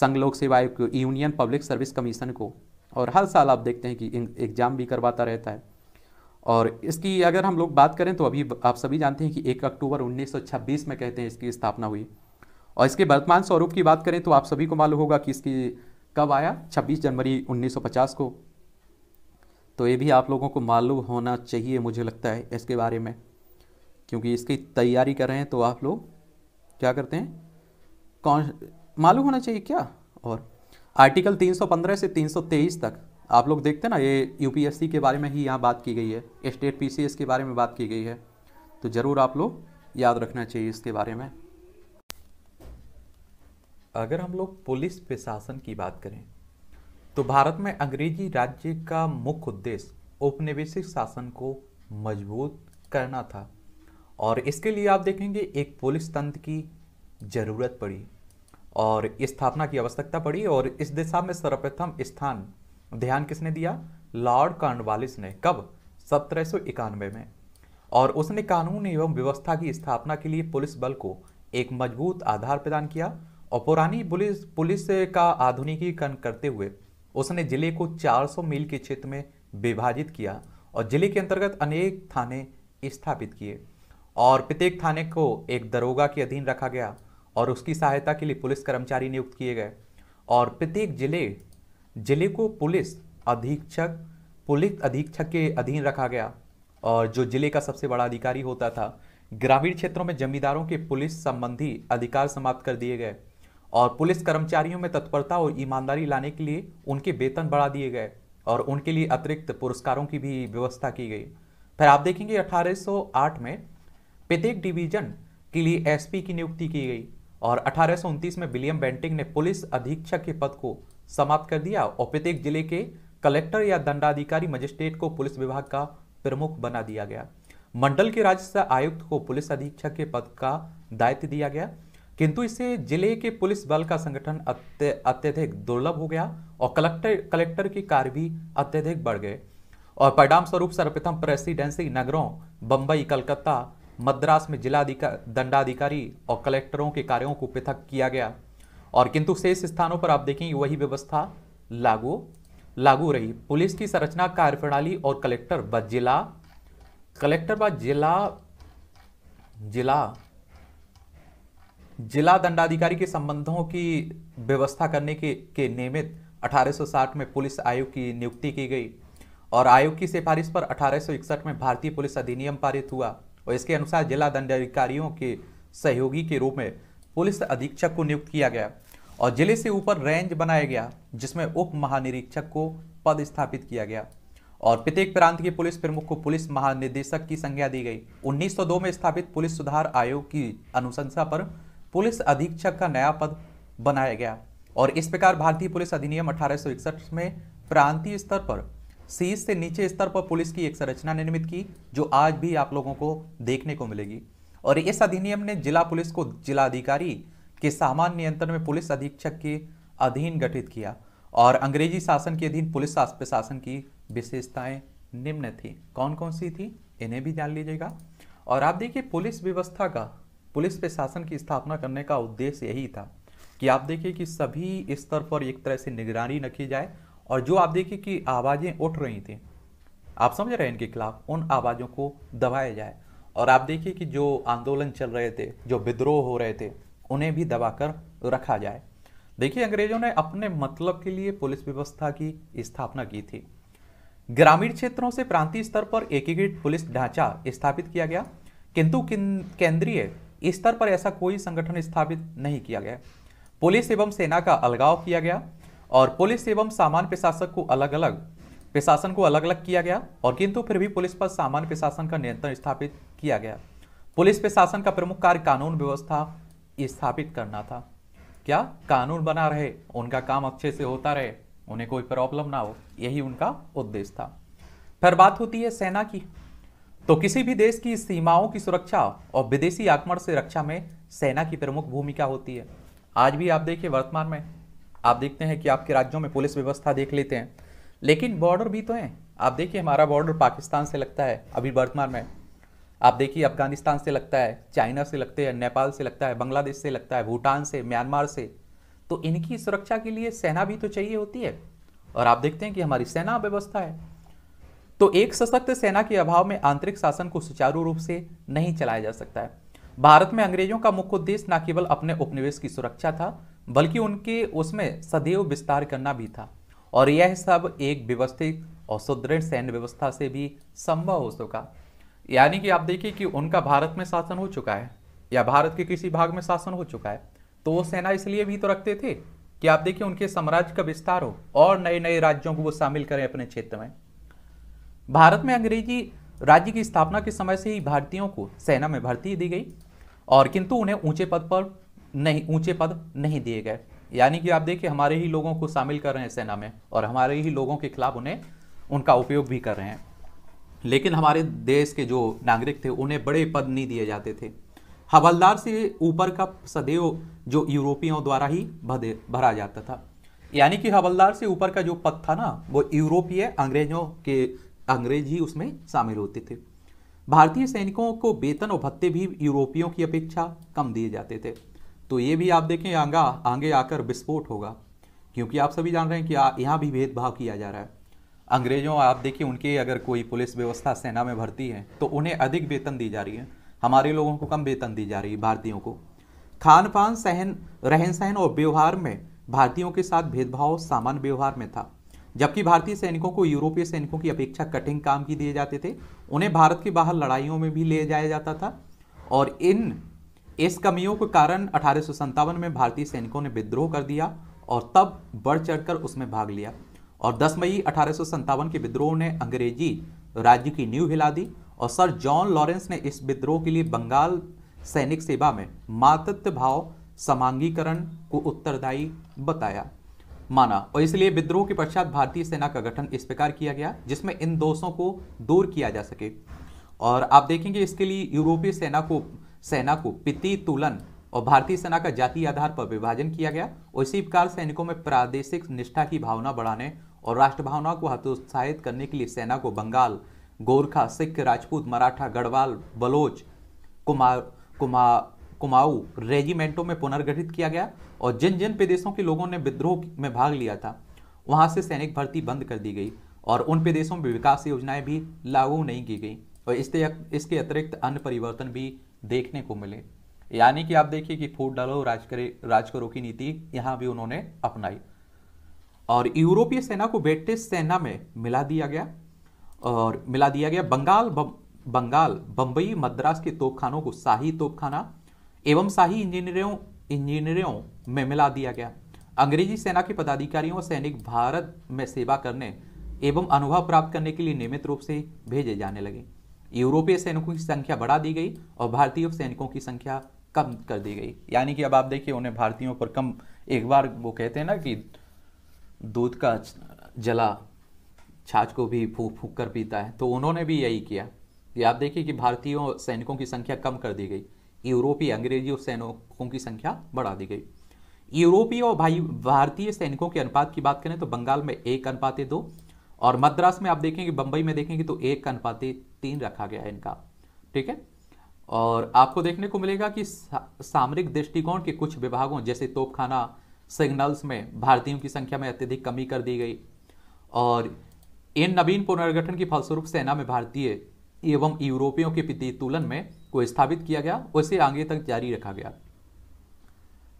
संघ लोक सेवा आयोग यूनियन पब्लिक सर्विस कमीशन को और हर साल आप देखते हैं कि एग्जाम भी करवाता रहता है और इसकी अगर हम लोग बात करें तो अभी आप सभी जानते हैं कि एक अक्टूबर 1926 में कहते हैं इसकी स्थापना हुई और इसके वर्तमान स्वरूप की बात करें तो आप सभी को मालूम होगा कि इसकी कब आया 26 जनवरी 1950 को तो ये भी आप लोगों को मालूम होना चाहिए मुझे लगता है इसके बारे में क्योंकि इसकी तैयारी कर रहे हैं तो आप लोग क्या करते हैं कौन मालूम होना चाहिए क्या और आर्टिकल 315 से 323 तक आप लोग देखते हैं ना ये यूपीएससी के बारे में ही यहाँ बात की गई है स्टेट पीसीएस के बारे में बात की गई है तो ज़रूर आप लोग याद रखना चाहिए इसके बारे में अगर हम लोग पुलिस प्रशासन की बात करें तो भारत में अंग्रेजी राज्य का मुख्य उद्देश्य औपनिवेशिक शासन को मजबूत करना था और इसके लिए आप देखेंगे एक पुलिस तंत्र की ज़रूरत पड़ी और स्थापना की आवश्यकता पड़ी और इस दिशा में सर्वप्रथम स्थान ध्यान किसने दिया लॉर्ड कार्नवालिस ने कब सत्रह में और उसने कानून एवं व्यवस्था की स्थापना के लिए पुलिस बल को एक मजबूत आधार प्रदान किया और पुरानी पुलिस पुलिस का आधुनिकीकरण करते हुए उसने जिले को 400 मील के क्षेत्र में विभाजित किया और जिले के अंतर्गत अनेक थाने स्थापित किए और प्रत्येक थाने को एक दरोगा के अधीन रखा गया और उसकी सहायता के लिए पुलिस कर्मचारी नियुक्त किए गए और प्रत्येक जिले जिले को पुलिस अधीक्षक पुलिस अधीक्षक के अधीन रखा गया और जो जिले का सबसे बड़ा अधिकारी होता था ग्रामीण क्षेत्रों में जमींदारों के पुलिस संबंधी अधिकार समाप्त कर दिए गए और पुलिस कर्मचारियों में तत्परता और ईमानदारी लाने के लिए उनके वेतन बढ़ा दिए गए और उनके लिए अतिरिक्त पुरस्कारों की भी व्यवस्था की गई फिर आप देखेंगे 1808 में प्रत्येक डिवीजन के लिए एसपी की नियुक्ति की गई और अठारह में विलियम बेंटिंग ने पुलिस अधीक्षक के पद को समाप्त कर दिया और प्रत्येक जिले के कलेक्टर या दंडाधिकारी मजिस्ट्रेट को पुलिस विभाग का प्रमुख बना दिया गया मंडल के राजस्व आयुक्त को पुलिस अधीक्षक के पद का दायित्व दिया गया किंतु इसे जिले के पुलिस बल का संगठन अत्यधिक दुर्लभ हो गया और कलेक्टर कलेक्टर की कार्य भी अत्यधिक बढ़ गए और परिणाम स्वरूप सर्वप्रथम प्रेसिडेंसी नगरों बंबई कलकत्ता मद्रास में जिला दंडाधिकारी और कलेक्टरों के कार्यों को पृथक किया गया और किंतु शेष स्थानों पर आप देखेंगे वही व्यवस्था लागू लागू रही पुलिस की संरचना कार्यप्रणाली और कलेक्टर व जिला कलेक्टर व जिला जिला जिला दंडाधिकारी के संबंधों की व्यवस्था करने के, के नियमित 1860 में पुलिस आयोग की नियुक्ति की गई और आयोग की सिफारिश पर 1861 में भारतीय पुलिस अधिनियम पारित हुआ और इसके अनुसार जिला दंडाधिकारियों के सहयोगी के रूप में पुलिस अधीक्षक को नियुक्त किया गया और जिले से ऊपर रेंज बनाया गया जिसमें उप महानिरीक्षक को पद स्थापित किया गया और प्रत्येक प्रांत के पुलिस प्रमुख को पुलिस महानिदेशक की संज्ञा दी गई 1902 में स्थापित पुलिस सुधार आयोग की अनुशंसा पर पुलिस अधीक्षक का नया पद बनाया गया और इस प्रकार भारतीय पुलिस अधिनियम अठारह में प्रांतीय स्तर पर सीस से नीचे स्तर पर पुलिस की एक संरचना निर्मित की जो आज भी आप लोगों को देखने को मिलेगी और इस अधिनियम ने जिला पुलिस को जिलाधिकारी के सामान्य नियंत्रण में पुलिस अधीक्षक के अधीन गठित किया और अंग्रेजी शासन के अधीन पुलिस प्रशासन की विशेषताएं निम्न थी कौन कौन सी थी इन्हें भी जान लीजिएगा और आप देखिए पुलिस व्यवस्था का पुलिस प्रशासन की स्थापना करने का उद्देश्य यही था कि आप देखिए कि सभी स्तर पर एक तरह से निगरानी रखी जाए और जो आप देखिए कि आवाज़ें उठ रही थी आप समझ रहे हैं इनके खिलाफ उन आवाज़ों को दबाया जाए और आप देखिए कि जो आंदोलन चल रहे थे जो विद्रोह हो रहे थे उन्हें भी दबाकर रखा जाए देखिए अंग्रेजों ने अपने मतलब के लिए पुलिस व्यवस्था की स्थापना की थी ग्रामीण क्षेत्रों से प्रांतीय स्तर पर एकीकृत पुलिस ढांचा स्थापित किया गया किंतु केंद्रीय स्तर पर ऐसा कोई संगठन स्थापित नहीं किया गया पुलिस एवं सेना का अलगाव किया गया और पुलिस एवं सामान्य प्रशासक को अलग अलग प्रशासन को अलग अलग किया गया और किंतु फिर भी पुलिस पर सामान्य प्रशासन का नियंत्रण स्थापित किया गया पुलिस प्रशासन का प्रमुख कार्य कानून व्यवस्था स्थापित करना था क्या कानून बना रहे उनका काम अच्छे से होता रहे उन्हें कोई प्रॉब्लम ना हो यही उनका उद्देश्य था फिर बात होती है सेना की तो किसी भी देश की सीमाओं की सुरक्षा और विदेशी आक्रमण से रक्षा में सेना की प्रमुख भूमिका होती है आज भी आप देखिए वर्तमान में आप देखते हैं कि आपके राज्यों में पुलिस व्यवस्था देख लेते हैं लेकिन बॉर्डर भी तो हैं आप देखिए हमारा बॉर्डर पाकिस्तान से लगता है अभी वर्तमान में आप देखिए अफगानिस्तान से लगता है चाइना से लगते हैं नेपाल से लगता है बांग्लादेश से लगता है भूटान से म्यांमार से तो इनकी सुरक्षा के लिए सेना भी तो चाहिए होती है और आप देखते हैं कि हमारी सेना व्यवस्था है तो एक सशक्त सेना के अभाव में आंतरिक शासन को सुचारू रूप से नहीं चलाया जा सकता है भारत में अंग्रेजों का मुख्य उद्देश्य न केवल अपने उपनिवेश की सुरक्षा था बल्कि उनके उसमें सदैव विस्तार करना भी था और यह सब एक व्यवस्थित और सुदृढ़ सैन्य व्यवस्था से भी संभव हो सका यानी कि आप देखिए कि उनका भारत में शासन हो चुका है या भारत के किसी भाग में शासन हो चुका है तो वो सेना इसलिए भी तो रखते थे कि आप देखिए उनके साम्राज्य का विस्तार हो और नए नए राज्यों को वो शामिल करें अपने क्षेत्र में भारत में अंग्रेजी राज्य की स्थापना के समय से ही भारतीयों को सेना में भर्ती दी गई और किंतु उन्हें ऊंचे पद पर नहीं ऊंचे पद नहीं दिए गए यानी कि आप देखिए हमारे ही लोगों को शामिल कर रहे हैं सेना में और हमारे ही लोगों के खिलाफ उन्हें उनका उपयोग भी कर रहे हैं लेकिन हमारे देश के जो नागरिक थे उन्हें बड़े पद नहीं दिए जाते थे हवलदार से ऊपर का सदैव जो यूरोपियों द्वारा ही भरा जाता था यानी कि हवलदार से ऊपर का जो पद था ना वो यूरोपीय अंग्रेजों के अंग्रेज ही उसमें शामिल होते थे भारतीय सैनिकों को वेतन और भत्ते भी यूरोपियों की अपेक्षा कम दिए जाते थे तो ये भी आप देखें आंगा आगे आकर विस्फोट होगा क्योंकि आप सभी जान रहे हैं कि यहाँ भी भेदभाव किया जा रहा है अंग्रेजों आप देखिए उनके अगर कोई पुलिस व्यवस्था सेना में भर्ती है तो उन्हें अधिक वेतन दी जा रही है हमारे लोगों को कम वेतन दी जा रही है भारतीयों को खान पान सहन रहन सहन और व्यवहार में भारतीयों के साथ भेदभाव सामान्य व्यवहार में था जबकि भारतीय सैनिकों को यूरोपीय सैनिकों की अपेक्षा कठिन काम की दिए जाते थे उन्हें भारत के बाहर लड़ाइयों में भी ले जाया जाता था और इन इस कमियों के कारण अठारह में भारतीय सैनिकों ने विद्रोह कर दिया और तब बढ़ चढ़कर उसमें भाग लिया और 10 मई अठारह के विद्रोह ने अंग्रेजी राज्य की नींव हिला दी और सर जॉन लॉरेंस ने इस विद्रोह के लिए बंगाल सैनिक सेवा में मातृत्व भाव समांगीकरण को उत्तरदायी बताया माना और इसलिए विद्रोह के पश्चात भारतीय सेना का गठन इस प्रकार किया गया जिसमें इन दोषों को दूर किया जा सके और आप देखेंगे इसके लिए यूरोपीय सेना को सेना को पिति तुलन और भारतीय सेना का जाति आधार पर विभाजन किया गया और इसी प्रकार सैनिकों में प्रादेशिक निष्ठा की भावना बढ़ाने और राष्ट्र भावना को हतोत्साहित करने के लिए सेना को बंगाल गोरखा सिख राजपूत मराठा गढ़वाल बलोच कुमार कुमार कुमाऊ रेजिमेंटों में पुनर्गठित किया गया और जिन जिन प्रदेशों के लोगों ने विद्रोह में भाग लिया था वहाँ से सैनिक भर्ती बंद कर दी गई और उन प्रदेशों में विकास योजनाएं भी लागू नहीं की गई और इससे इसके अतिरिक्त अन्य परिवर्तन भी देखने को मिले यानी कि आप देखिए कि फूट डालो राज करे राज करो की नीति यहाँ भी उन्होंने अपनाई और यूरोपीय सेना को ब्रिटिश सेना में मिला दिया गया और मिला दिया गया बंगाल बंगाल बंबई मद्रास के तोपखानों को शाही तोपखाना एवं शाही इंजीनियरों इंजीनियरों में मिला दिया गया अंग्रेजी सेना के पदाधिकारियों और सैनिक भारत में सेवा करने एवं अनुभव प्राप्त करने के लिए नियमित रूप से भेजे जाने लगे यूरोपीय सैनिकों की संख्या बढ़ा दी गई और भारतीय सैनिकों की संख्या कम कर दी गई यानी कि अब आप देखिए उन्हें भारतीयों पर कम एक बार वो कहते हैं ना कि दूध का जला छाछ को भी फूक फूक कर पीता है तो उन्होंने भी यही किया कि आप देखिए कि भारतीयों सैनिकों की संख्या कम कर दी गई यूरोपीय अंग्रेजी और सैनिकों की संख्या बढ़ा दी गई यूरोपीय और भाई भारतीय सैनिकों के अनुपात की बात करें तो बंगाल में एक अनुपात दो और मद्रास में आप देखेंगे बंबई में देखेंगे तो एक अनुपात तीन रखा गया है इनका ठीक है और आपको देखने को मिलेगा कि सामरिक दृष्टिकोण के कुछ विभागों जैसे तोपखाना सिग्नल्स में भारतीयों की संख्या में अत्यधिक कमी कर दी गई और इन नवीन पुनर्गठन के फलस्वरूप सेना में भारतीय एवं यूरोपियों के प्रति तुलन में को स्थापित किया गया उसे आगे तक जारी रखा गया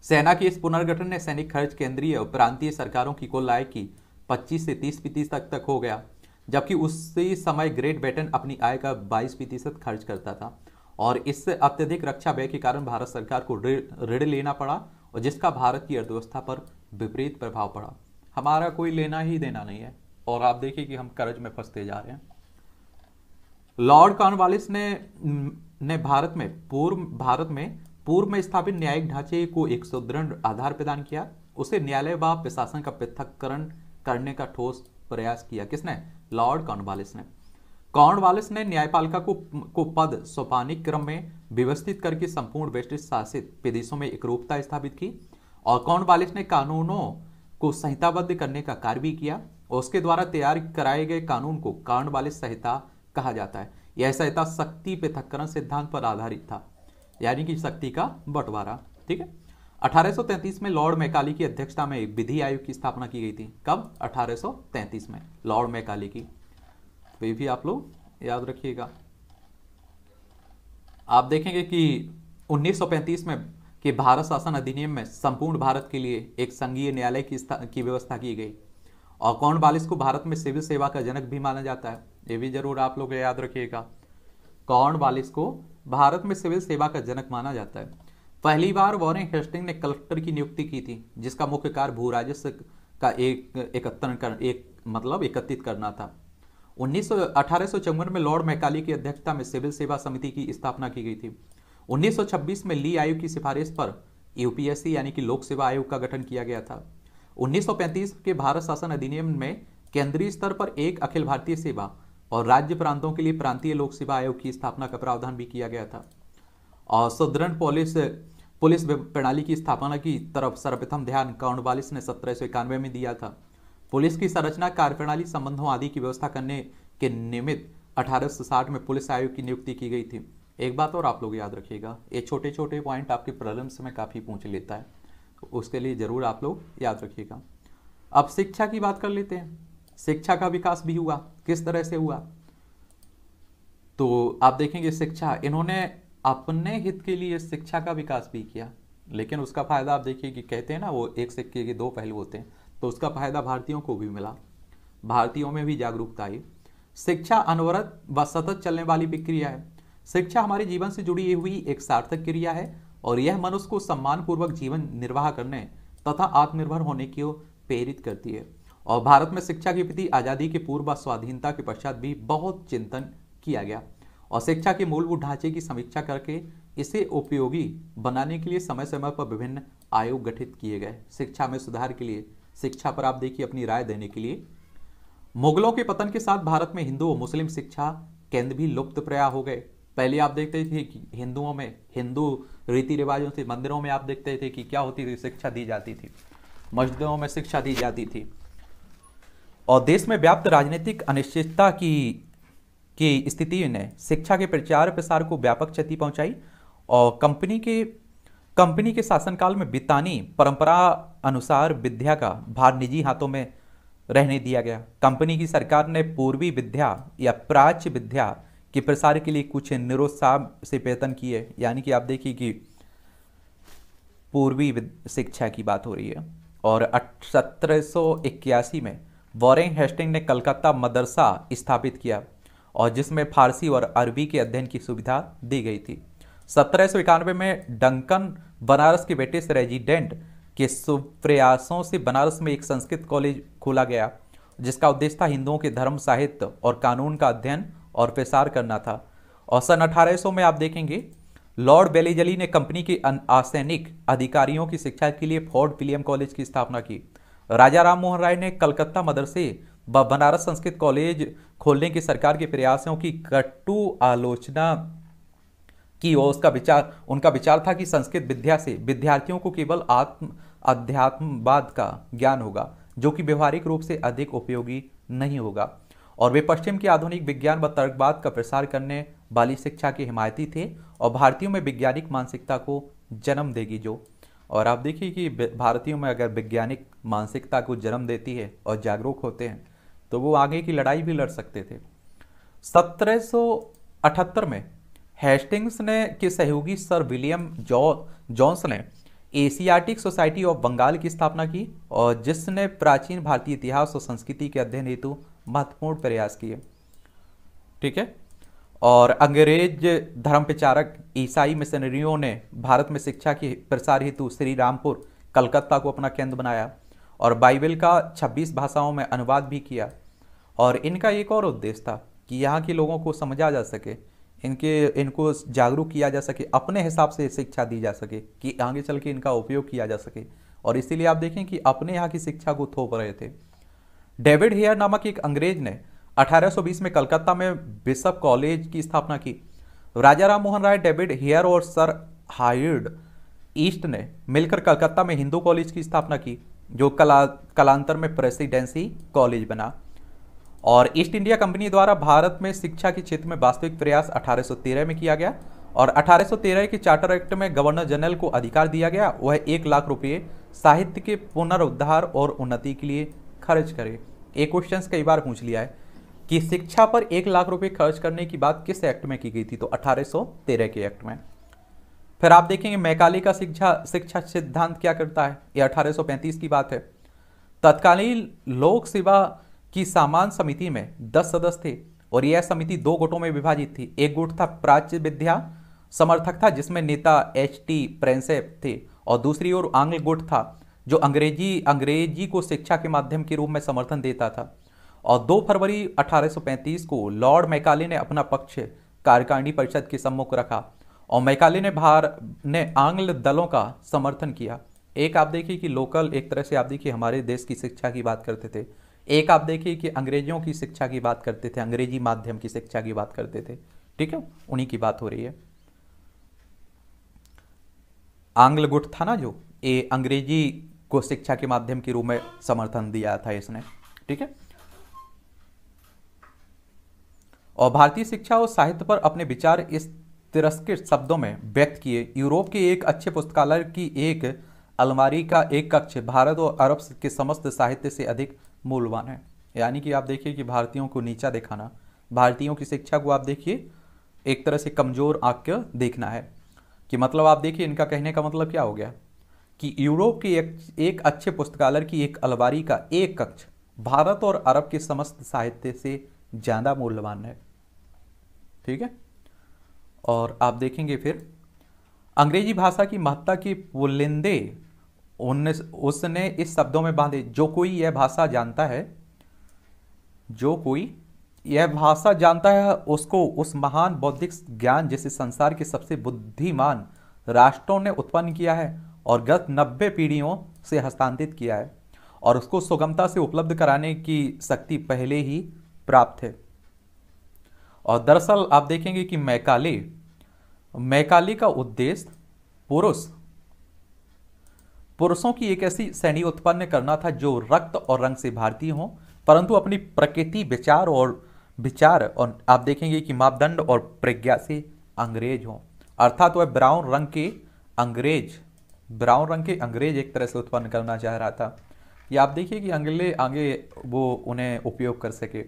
सेना के इस पुनर्गठन ने सैनिक खर्च केंद्रीय और प्रांतीय सरकारों की कुल आय की 25 से 30 फीसद तक तक हो गया जबकि उसी समय ग्रेट ब्रिटेन अपनी आय का 22 प्रतिशत खर्च करता था और इससे अत्यधिक रक्षा व्यय के कारण भारत सरकार को ऋण लेना पड़ा और जिसका भारत की अर्थव्यवस्था पर विपरीत प्रभाव पड़ा हमारा कोई लेना ही देना नहीं है और आप देखिए कि हम कर्ज में फंसते जा रहे हैं लॉर्ड कॉर्नवालिस ने ने भारत में पूर्व भारत में पूर्व में स्थापित न्यायिक ढांचे को एक सुदृढ़ आधार प्रदान किया उसे न्यायालय व प्रशासन का पृथककरण करने का ठोस प्रयास किया किसने लॉर्ड कॉर्नवालिस ने कॉर्नवालिस ने न्यायपालिका को को पद सोपानिक क्रम में व्यवस्थित करके संपूर्ण ब्रिटिश शासित प्रदेशों में एकरूपता स्थापित की और कॉर्नवालिस ने कानूनों को संहिताबद्ध करने का कार्य भी किया और उसके द्वारा तैयार कराए गए कानून को कॉर्नवालिस संहिता कहा जाता है यह सहायता शक्ति पृथककरण सिद्धांत पर आधारित था यानी कि शक्ति का बंटवारा ठीक है 1833 में लॉर्ड मैकाली की अध्यक्षता में विधि आयोग की स्थापना की गई थी कब 1833 में लॉर्ड मैकाली की तो ये भी आप लोग याद रखिएगा आप देखेंगे कि 1935 में के भारत शासन अधिनियम में संपूर्ण भारत के लिए एक संघीय न्यायालय की की व्यवस्था की गई और कौन बालिस को भारत में सिविल सेवा का जनक भी माना जाता है ये भी जरूर आप लोग याद रखिएगा कौन वालिस को भारत में सिविल सेवा का जनक माना जाता है पहली बार वॉरिंग हेस्टिंग ने कलेक्टर की नियुक्ति की थी जिसका मुख्य कार्य भू राजस्व का एक एकत्र कर एक मतलब एकत्रित करना था उन्नीस सौ में लॉर्ड मैकाली की अध्यक्षता में सिविल सेवा समिति की स्थापना की गई थी 1926 में ली आयोग की सिफारिश पर यूपीएससी यानी कि लोक सेवा आयोग का गठन किया गया था 1935 के भारत शासन अधिनियम में केंद्रीय स्तर पर एक अखिल भारतीय सेवा और राज्य प्रांतों के लिए प्रांतीय लोक सेवा आयोग की स्थापना का प्रावधान भी किया गया था और सुदृढ़ पुलिस पुलिस प्रणाली की स्थापना की तरफ सर्वप्रथम ध्यान कौनवालिस ने सत्रह में दिया था पुलिस की संरचना कार्यप्रणाली संबंधों आदि की व्यवस्था करने के निमित्त अठारह में पुलिस आयोग की नियुक्ति की गई थी एक बात और आप लोग याद रखिएगा ये छोटे छोटे पॉइंट आपके प्रॉब्लम्स में काफ़ी पूछ लेता है उसके लिए ज़रूर आप लोग याद रखिएगा अब शिक्षा की बात कर लेते हैं शिक्षा का विकास भी हुआ किस तरह से हुआ तो आप देखेंगे शिक्षा इन्होंने अपने हित के लिए शिक्षा का विकास भी किया लेकिन उसका फायदा आप देखिए कि कहते हैं ना वो एक सिक्के के दो पहलू होते हैं तो उसका फायदा भारतीयों को भी मिला भारतीयों में भी जागरूकता आई शिक्षा अनवरत व सतत चलने वाली प्रक्रिया है शिक्षा हमारे जीवन से जुड़ी हुई एक सार्थक क्रिया है और यह मनुष्य को सम्मानपूर्वक जीवन निर्वाह करने तथा आत्मनिर्भर होने की प्रेरित करती है और भारत में शिक्षा की प्रति आज़ादी के पूर्व स्वाधीनता के पश्चात भी बहुत चिंतन किया गया और शिक्षा के मूलभूत ढांचे की समीक्षा करके इसे उपयोगी बनाने के लिए समय समय पर विभिन्न आयोग गठित किए गए शिक्षा में सुधार के लिए शिक्षा पर आप देखिए अपनी राय देने के लिए मुगलों के पतन के साथ भारत में हिंदू और मुस्लिम शिक्षा केंद्र भी लुप्त प्रया हो गए पहले आप देखते थे कि हिंदुओं में हिंदू रीति रिवाजों से मंदिरों में आप देखते थे कि क्या होती थी शिक्षा दी जाती थी मस्जिदों में शिक्षा दी जाती थी और देश में व्याप्त राजनीतिक अनिश्चितता की की स्थिति ने शिक्षा के प्रचार प्रसार को व्यापक क्षति पहुंचाई और कंपनी के कंपनी के शासनकाल में बितानी परंपरा अनुसार विद्या का भार निजी हाथों में रहने दिया गया कंपनी की सरकार ने पूर्वी विद्या या प्राच्य विद्या के प्रसार के लिए कुछ निरोत्साह से प्रयत्न किए यानी कि आप देखिए कि पूर्वी शिक्षा की बात हो रही है और सत्रह में वॉरेन हेस्टिंग ने कलकत्ता मदरसा स्थापित किया और जिसमें फारसी और अरबी के अध्ययन की सुविधा दी गई थी सत्रह में डंकन बनारस के ब्रिटिश रेजिडेंट के सुप्रयासों से बनारस में एक संस्कृत कॉलेज खोला गया जिसका उद्देश्य था हिंदुओं के धर्म साहित्य और कानून का अध्ययन और प्रसार करना था और सन अठारह में आप देखेंगे लॉर्ड बेलीजली ने कंपनी के असैनिक अधिकारियों की शिक्षा के लिए फोर्ट विलियम कॉलेज की स्थापना की राजा राम मोहन राय ने कलकत्ता मदरसे व बनारस संस्कृत कॉलेज खोलने की सरकार के प्रयासों की कट्टू आलोचना की और उसका विचार उनका विचार था कि संस्कृत विद्या से विद्यार्थियों को केवल आत्म अध्यात्मवाद का ज्ञान होगा जो कि व्यवहारिक रूप से अधिक उपयोगी नहीं होगा और वे पश्चिम के आधुनिक विज्ञान व तर्कवाद का प्रसार करने वाली शिक्षा के हिमायती थे और भारतीयों में वैज्ञानिक मानसिकता को जन्म देगी जो और आप देखिए कि भारतीयों में अगर वैज्ञानिक मानसिकता को जन्म देती है और जागरूक होते हैं तो वो आगे की लड़ाई भी लड़ सकते थे 1778 में हेस्टिंग्स ने के सहयोगी सर विलियम जॉ जॉन्स ने एशियाटिक सोसाइटी ऑफ बंगाल की स्थापना की और जिसने प्राचीन भारतीय इतिहास और संस्कृति के अध्ययन हेतु महत्वपूर्ण प्रयास किए ठीक है और अंग्रेज धर्म प्रचारक ईसाई मिशनरियों ने भारत में शिक्षा के प्रसार हेतु श्री रामपुर कलकत्ता को अपना केंद्र बनाया और बाइबल का 26 भाषाओं में अनुवाद भी किया और इनका एक और उद्देश्य था कि यहाँ के लोगों को समझा जा सके इनके इनको जागरूक किया जा सके अपने हिसाब से शिक्षा दी जा सके कि आगे चल के इनका उपयोग किया जा सके और इसीलिए आप देखें कि अपने यहाँ की शिक्षा को थोप रहे थे डेविड हेयर नामक एक अंग्रेज ने 1820 में कलकत्ता में बिशप कॉलेज की स्थापना की राजा राम मोहन राय डेविड हेयर और सर हायर्ड ईस्ट ने मिलकर कलकत्ता में हिंदू कॉलेज की स्थापना की जो कला कलांतर में प्रेसिडेंसी कॉलेज बना और ईस्ट इंडिया कंपनी द्वारा भारत में शिक्षा के क्षेत्र में वास्तविक प्रयास 1813 में किया गया और 1813 के चार्टर एक्ट में गवर्नर जनरल को अधिकार दिया गया वह एक लाख रुपये साहित्य के पुनरुद्धार और उन्नति के लिए खर्च करे ये क्वेश्चन कई बार पूछ लिया है कि शिक्षा पर एक लाख रुपए खर्च करने की बात किस एक्ट में की गई थी तो 1813 के एक्ट में फिर आप देखेंगे मैकाली का शिक्षा शिक्षा सिद्धांत क्या करता है ये 1835 की बात है तत्कालीन लोक सेवा की सामान समिति में 10 सदस्य थे और यह समिति दो गुटों में विभाजित थी एक गुट था प्राच्य विद्या समर्थक था जिसमें नेता एच टी प्रेंसेप थे और दूसरी ओर आंग्ल गुट था जो अंग्रेजी अंग्रेजी को शिक्षा के माध्यम के रूप में समर्थन देता था और 2 फरवरी 1835 को लॉर्ड मैकाले ने अपना पक्ष कार्यकारिणी परिषद के सम्मुख रखा और मैकाले ने भार ने आंग्ल दलों का समर्थन किया एक आप देखिए कि लोकल एक तरह से आप देखिए हमारे देश की शिक्षा की बात करते थे एक आप देखिए कि अंग्रेजों की शिक्षा की बात करते थे अंग्रेजी माध्यम की शिक्षा की बात करते थे ठीक है उन्हीं की बात हो रही है आंग्ल गुट था ना जो ये अंग्रेजी को शिक्षा के माध्यम के रूप में समर्थन दिया था इसने ठीक है और भारतीय शिक्षा और साहित्य पर अपने विचार इस तिरस्कृत शब्दों में व्यक्त किए यूरोप के एक अच्छे पुस्तकालय की एक अलमारी का एक कक्ष भारत और अरब के समस्त साहित्य से अधिक मूल्यवान है यानी कि आप देखिए कि भारतीयों को नीचा दिखाना भारतीयों की शिक्षा को आप देखिए एक तरह से कमज़ोर आक्य देखना है कि मतलब आप देखिए इनका कहने का मतलब क्या हो गया कि यूरोप के एक, एक अच्छे पुस्तकालय की एक अलमारी का एक कक्ष भारत और अरब के समस्त साहित्य से ज़्यादा मूल्यवान है ठीक है और आप देखेंगे फिर अंग्रेजी भाषा की महत्ता की पुलिंदे उन्नीस उसने इस शब्दों में बांधे जो कोई यह भाषा जानता है जो कोई यह भाषा जानता है उसको उस महान बौद्धिक ज्ञान जिसे संसार के सबसे बुद्धिमान राष्ट्रों ने उत्पन्न किया है और गत नब्बे पीढ़ियों से हस्तांतरित किया है और उसको सुगमता से उपलब्ध कराने की शक्ति पहले ही प्राप्त है और दरअसल आप देखेंगे कि मैकाले मैकाले का उद्देश्य पुरुष पुरुषों की एक ऐसी श्रेणी उत्पन्न करना था जो रक्त और रंग से भारतीय हों परंतु अपनी प्रकृति विचार और विचार और आप देखेंगे कि मापदंड और प्रज्ञा से अंग्रेज हो अर्थात वह ब्राउन रंग के अंग्रेज ब्राउन रंग के अंग्रेज एक तरह से उत्पन्न करना चाह रहा था या आप देखिए कि अगले आगे वो उन्हें उपयोग कर सके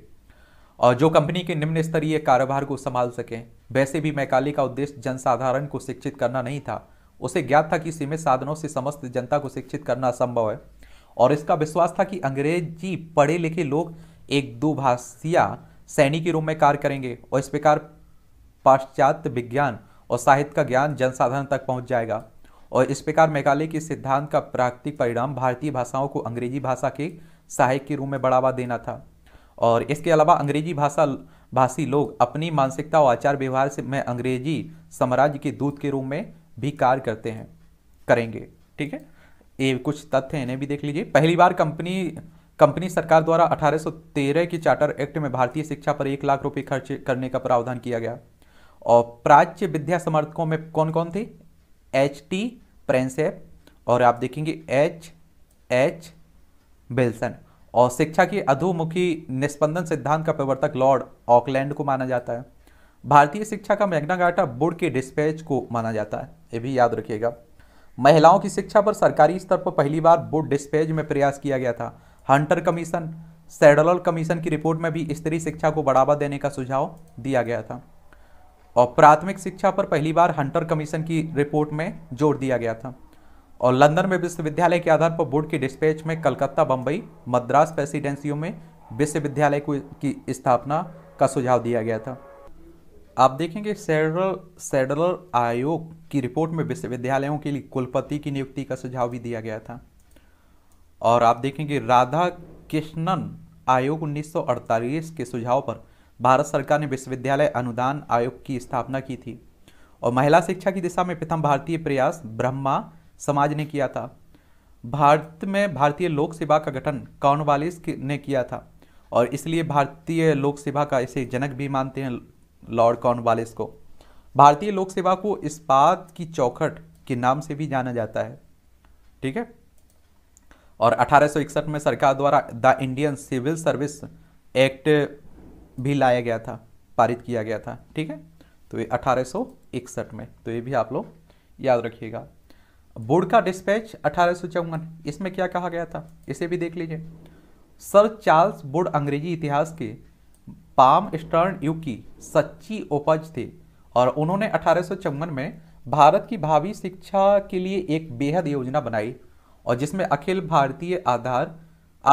और जो कंपनी के निम्न स्तरीय कारोबार को संभाल सकें वैसे भी मैकाली का उद्देश्य जनसाधारण को शिक्षित करना नहीं था उसे ज्ञात था कि सीमित साधनों से समस्त जनता को शिक्षित करना असंभव है और इसका विश्वास था कि अंग्रेजी पढ़े लिखे लोग एक दो भाषिया सैनिक के रूप में कार्य करेंगे और इस प्रकार पाश्चात्य विज्ञान और साहित्य का ज्ञान जनसाधारण तक पहुंच जाएगा और इस प्रकार मैकाले के सिद्धांत का प्राकृतिक परिणाम भारतीय भाषाओं को अंग्रेजी भाषा के सहायक के रूप में बढ़ावा देना था और इसके अलावा अंग्रेजी भाषा भाषी लोग अपनी मानसिकता और आचार व्यवहार से में अंग्रेजी साम्राज्य के दूत के रूप में भी कार्य करते हैं करेंगे ठीक है ये कुछ तथ्य इन्हें भी देख लीजिए पहली बार कंपनी कंपनी सरकार द्वारा 1813 के चार्टर एक्ट में भारतीय शिक्षा पर एक लाख रुपए खर्च करने का प्रावधान किया गया और प्राच्य विद्या समर्थकों में कौन कौन थे एच टी प्रेंसेप और आप देखेंगे एच एच बेल्सन और शिक्षा की अधोमुखी निष्पंदन सिद्धांत का प्रवर्तक लॉर्ड ऑकलैंड को माना जाता है भारतीय शिक्षा का मैग्ना गाटा बोर्ड के डिस्पैच को माना जाता है ये भी याद रखिएगा महिलाओं की शिक्षा पर सरकारी स्तर पर पहली बार बोर्ड डिस्पैच में प्रयास किया गया था हंटर कमीशन सेडल कमीशन की रिपोर्ट में भी स्त्री शिक्षा को बढ़ावा देने का सुझाव दिया गया था और प्राथमिक शिक्षा पर पहली बार हंटर कमीशन की रिपोर्ट में जोर दिया गया था और लंदन में विश्वविद्यालय के आधार पर बोर्ड की डिस्पैच में कलकत्ता बम्बई मद्रास प्रेसिडेंसियों में विश्वविद्यालय की स्थापना का सुझाव दिया गया था आप देखेंगे सेडरल सेडरल आयोग की रिपोर्ट में विश्वविद्यालयों के लिए कुलपति की नियुक्ति का सुझाव भी दिया गया था और आप देखेंगे राधा कृष्णन आयोग 1948 के सुझाव पर भारत सरकार ने विश्वविद्यालय अनुदान आयोग की स्थापना की थी और महिला शिक्षा की दिशा में प्रथम भारतीय प्रयास ब्रह्मा समाज ने किया था भारत में भारतीय लोक सेवा का गठन कॉर्नवालिस ने किया था और इसलिए भारतीय लोक सेवा का इसे जनक भी मानते हैं लॉर्ड कॉर्नवालिस को भारतीय लोक सेवा को इस्पात की चौखट के नाम से भी जाना जाता है ठीक है और अठारह में सरकार द्वारा the Indian civil service act भी लाया गया था पारित किया गया था ठीक है तो ये अठारह में तो ये भी आप लोग याद रखिएगा बोर्ड का डिस्पैच अठारह इसमें क्या कहा गया था इसे भी देख लीजिए सर चार्ल्स बोर्ड अंग्रेजी इतिहास के पाम स्टर्न युग की सच्ची उपज थे और उन्होंने अठारह में भारत की भावी शिक्षा के लिए एक बेहद योजना बनाई और जिसमें अखिल भारतीय आधार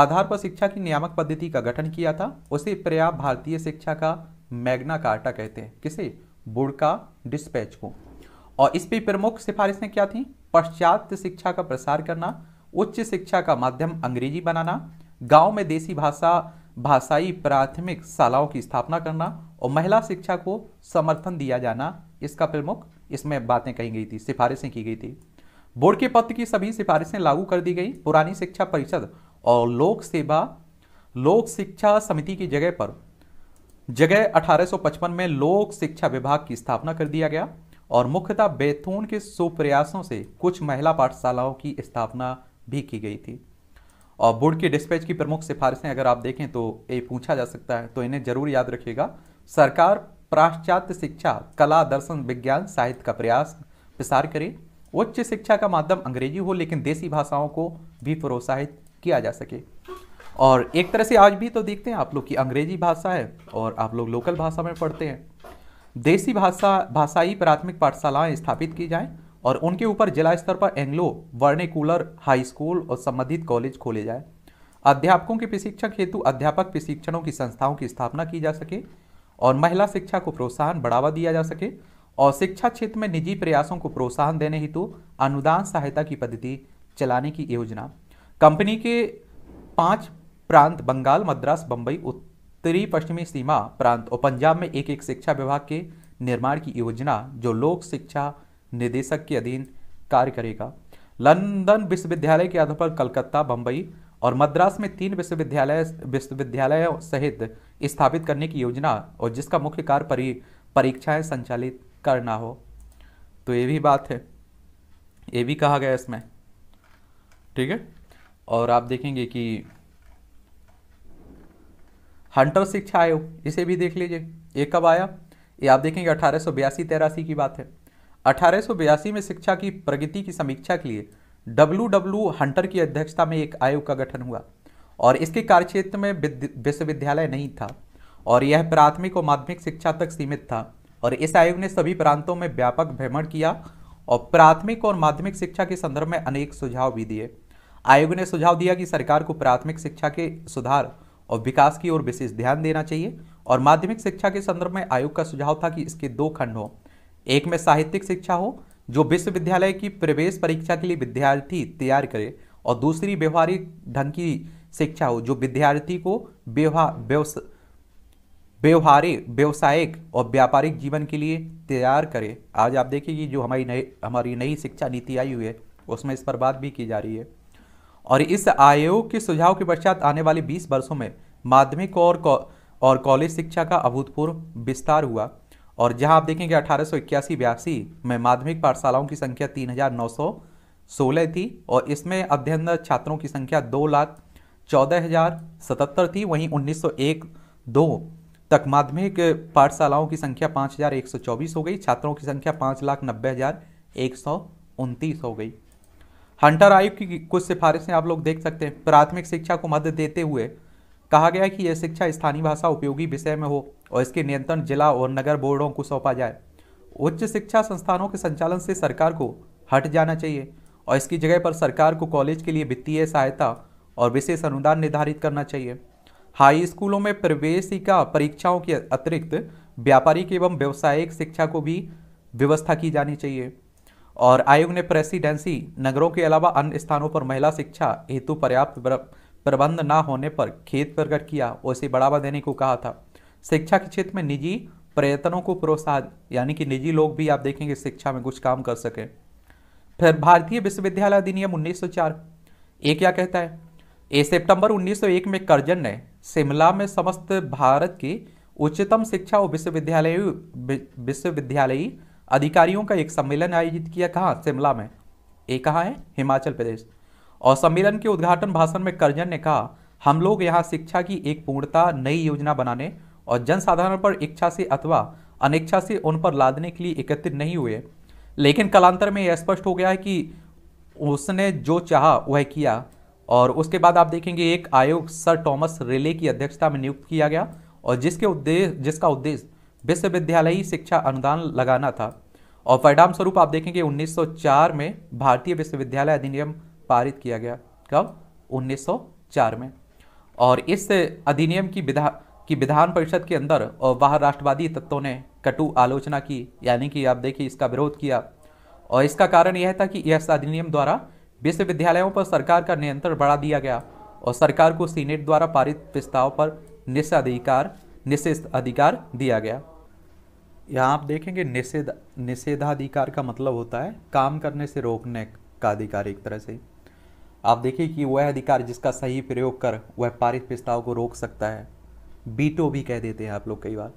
आधार पर शिक्षा की नियामक पद्धति का गठन किया था उसे पर्याप्त भारतीय शिक्षा का मैग्ना कार्टा कहते हैं किसे बोर्ड का डिस्पैच को और इस पर प्रमुख सिफारिशें क्या थी पश्चात शिक्षा का प्रसार करना उच्च शिक्षा का माध्यम अंग्रेजी बनाना गांव में देसी भाषा भाषाई प्राथमिक शालाओं की स्थापना करना और महिला शिक्षा को समर्थन दिया जाना इसका प्रमुख इसमें बातें कही गई थी सिफारिशें की गई थी बोर्ड के पत्र की सभी सिफारिशें लागू कर दी गई पुरानी शिक्षा परिषद और लोक सेवा लोक शिक्षा समिति की जगह पर जगह 1855 में लोक शिक्षा विभाग की स्थापना कर दिया गया और मुख्यतः बैथून के सुप्रयासों से कुछ महिला पाठशालाओं की स्थापना भी की गई थी और बोर्ड के डिस्पैच की प्रमुख सिफारिशें अगर आप देखें तो ये पूछा जा सकता है तो इन्हें जरूर याद रखिएगा सरकार पाश्चात्य शिक्षा कला दर्शन विज्ञान साहित्य का प्रयास प्रसार करे उच्च शिक्षा का माध्यम अंग्रेजी हो लेकिन देसी भाषाओं को भी प्रोत्साहित किया जा सके और एक तरह से आज भी तो देखते हैं आप लोग की अंग्रेजी भाषा है और आप लोग लोकल भाषा में पढ़ते हैं देसी भाषा भाषाई प्राथमिक पाठशालाएं स्थापित की जाएं और उनके ऊपर जिला स्तर पर एंग्लो वर्णिकुलर हाई स्कूल और संबंधित कॉलेज खोले जाए अध्यापकों के प्रशिक्षक हेतु अध्यापक प्रशिक्षणों की संस्थाओं की स्थापना की जा सके और महिला शिक्षा को प्रोत्साहन बढ़ावा दिया जा सके और शिक्षा क्षेत्र में निजी प्रयासों को प्रोत्साहन देने हेतु अनुदान सहायता की पद्धति चलाने की योजना कंपनी के पांच प्रांत बंगाल मद्रास बंबई उत्तरी पश्चिमी सीमा प्रांत और पंजाब में एक एक शिक्षा विभाग के निर्माण की योजना जो लोक शिक्षा निदेशक के अधीन कार्य करेगा लंदन विश्वविद्यालय के आधार पर कलकत्ता बम्बई और मद्रास में तीन विश्वविद्यालय विश्वविद्यालय सहित स्थापित करने की योजना और जिसका मुख्य कार्य परी परीक्षाएं संचालित करना हो तो ये भी बात है ये भी कहा गया इसमें ठीक है और आप देखेंगे कि हंटर शिक्षा आयोग इसे भी देख लीजिए ये कब आया ये आप देखेंगे अठारह सौ बयासी तेरासी की बात है अठारह सौ बयासी में शिक्षा की प्रगति की समीक्षा के लिए डब्लू डब्ल्यू हंटर की अध्यक्षता में एक आयोग का गठन हुआ और इसके कार्यक्षेत्र में विश्वविद्यालय नहीं था और यह प्राथमिक और माध्यमिक शिक्षा तक सीमित था और इस आयोग ने सभी प्रांतों में व्यापक भ्रमण किया और प्राथमिक और माध्यमिक शिक्षा के संदर्भ में अनेक सुझाव भी दिए आयोग ने सुझाव दिया कि सरकार को प्राथमिक शिक्षा के सुधार और विकास की ओर विशेष ध्यान देना चाहिए और माध्यमिक शिक्षा के संदर्भ में आयोग का सुझाव था कि इसके दो खंड हों एक में साहित्यिक शिक्षा हो जो विश्वविद्यालय की प्रवेश परीक्षा के लिए विद्यार्थी तैयार करे और दूसरी व्यवहारिक ढंग की शिक्षा हो जो विद्यार्थी को व्यवहारिक व्यवसायिक और व्यापारिक जीवन के लिए तैयार करे आज आप देखिए कि जो हमारी नई हमारी नई शिक्षा नीति आई हुई है उसमें इस पर बात भी की जा रही है और इस आयोग के सुझाव के पश्चात आने वाले 20 वर्षों में माध्यमिक और और कॉलेज शिक्षा का अभूतपूर्व विस्तार हुआ और जहां आप देखेंगे अठारह सौ बयासी में माध्यमिक पाठशालाओं की संख्या 3,916 थी और इसमें अध्ययनरत छात्रों की संख्या दो लाख चौदह हजार सतहत्तर थी वहीं 1901 दो तक माध्यमिक पाठशालाओं की संख्या 5,124 हो गई छात्रों की संख्या पाँच लाख नब्बे हजार एक सौ उनतीस हो गई हंटर आयुक्त की कुछ सिफारिशें आप लोग देख सकते हैं प्राथमिक शिक्षा को मध्य देते हुए कहा गया कि यह शिक्षा स्थानीय भाषा उपयोगी विषय में हो और इसके नियंत्रण जिला और नगर बोर्डों को सौंपा जाए उच्च शिक्षा संस्थानों के संचालन से सरकार को हट जाना चाहिए और इसकी जगह पर सरकार को कॉलेज के लिए वित्तीय सहायता और विशेष अनुदान निर्धारित करना चाहिए हाई स्कूलों में प्रवेशिका परीक्षाओं के अतिरिक्त व्यापारिक एवं व्यावसायिक शिक्षा को भी व्यवस्था की जानी चाहिए और आयोग ने प्रेसिडेंसी नगरों के अलावा अन्य स्थानों पर महिला शिक्षा हेतु पर्याप्त प्रबंध न होने पर खेत प्रकट किया और इसे बढ़ावा देने को कहा था शिक्षा के क्षेत्र में निजी प्रयत्नों को प्रोत्साहन यानी कि निजी लोग भी आप देखेंगे शिक्षा में कुछ काम कर सकें फिर भारतीय विश्वविद्यालय अधिनियम 1904 सौ क्या कहता है ए सितंबर 1901 में करजन ने शिमला में समस्त भारत के उच्चतम शिक्षा और विश्वविद्यालय विश्वविद्यालयी अधिकारियों का एक सम्मेलन आयोजित किया कहाँ शिमला में ये कहाँ है हिमाचल प्रदेश और सम्मेलन के उद्घाटन भाषण में करजन ने कहा हम लोग यहाँ शिक्षा की एक पूर्णता नई योजना बनाने और जनसाधारण पर इच्छा से अथवा अनिच्छा से उन पर लादने के लिए एकत्रित नहीं हुए लेकिन कलांतर में यह स्पष्ट हो गया है कि उसने जो चाहा वह किया और उसके बाद आप देखेंगे एक आयोग सर टॉमस रेले की अध्यक्षता में नियुक्त किया गया और जिसके उद्देश्य जिसका उद्देश्य विश्वविद्यालयी शिक्षा अनुदान लगाना था और परिणाम स्वरूप आप देखेंगे 1904 में भारतीय विश्वविद्यालय अधिनियम पारित किया गया कब 1904 में और इस अधिनियम की विधा की विधान परिषद के अंदर और बाहर राष्ट्रवादी तत्वों ने कटु आलोचना की यानी कि आप देखिए इसका विरोध किया और इसका कारण यह था कि यह अधिनियम द्वारा विश्वविद्यालयों पर सरकार का नियंत्रण बढ़ा दिया गया और सरकार को सीनेट द्वारा पारित प्रस्ताव पर निषेधाधिकार निशिष्ट अधिकार दिया गया यहाँ आप देखेंगे निषेध निषेधाधिकार का मतलब होता है काम करने से रोकने का अधिकार एक तरह से आप देखिए कि वह अधिकार जिसका सही प्रयोग कर वह पारित प्रस्ताव को रोक सकता है बीटो भी कह देते हैं आप लोग कई बार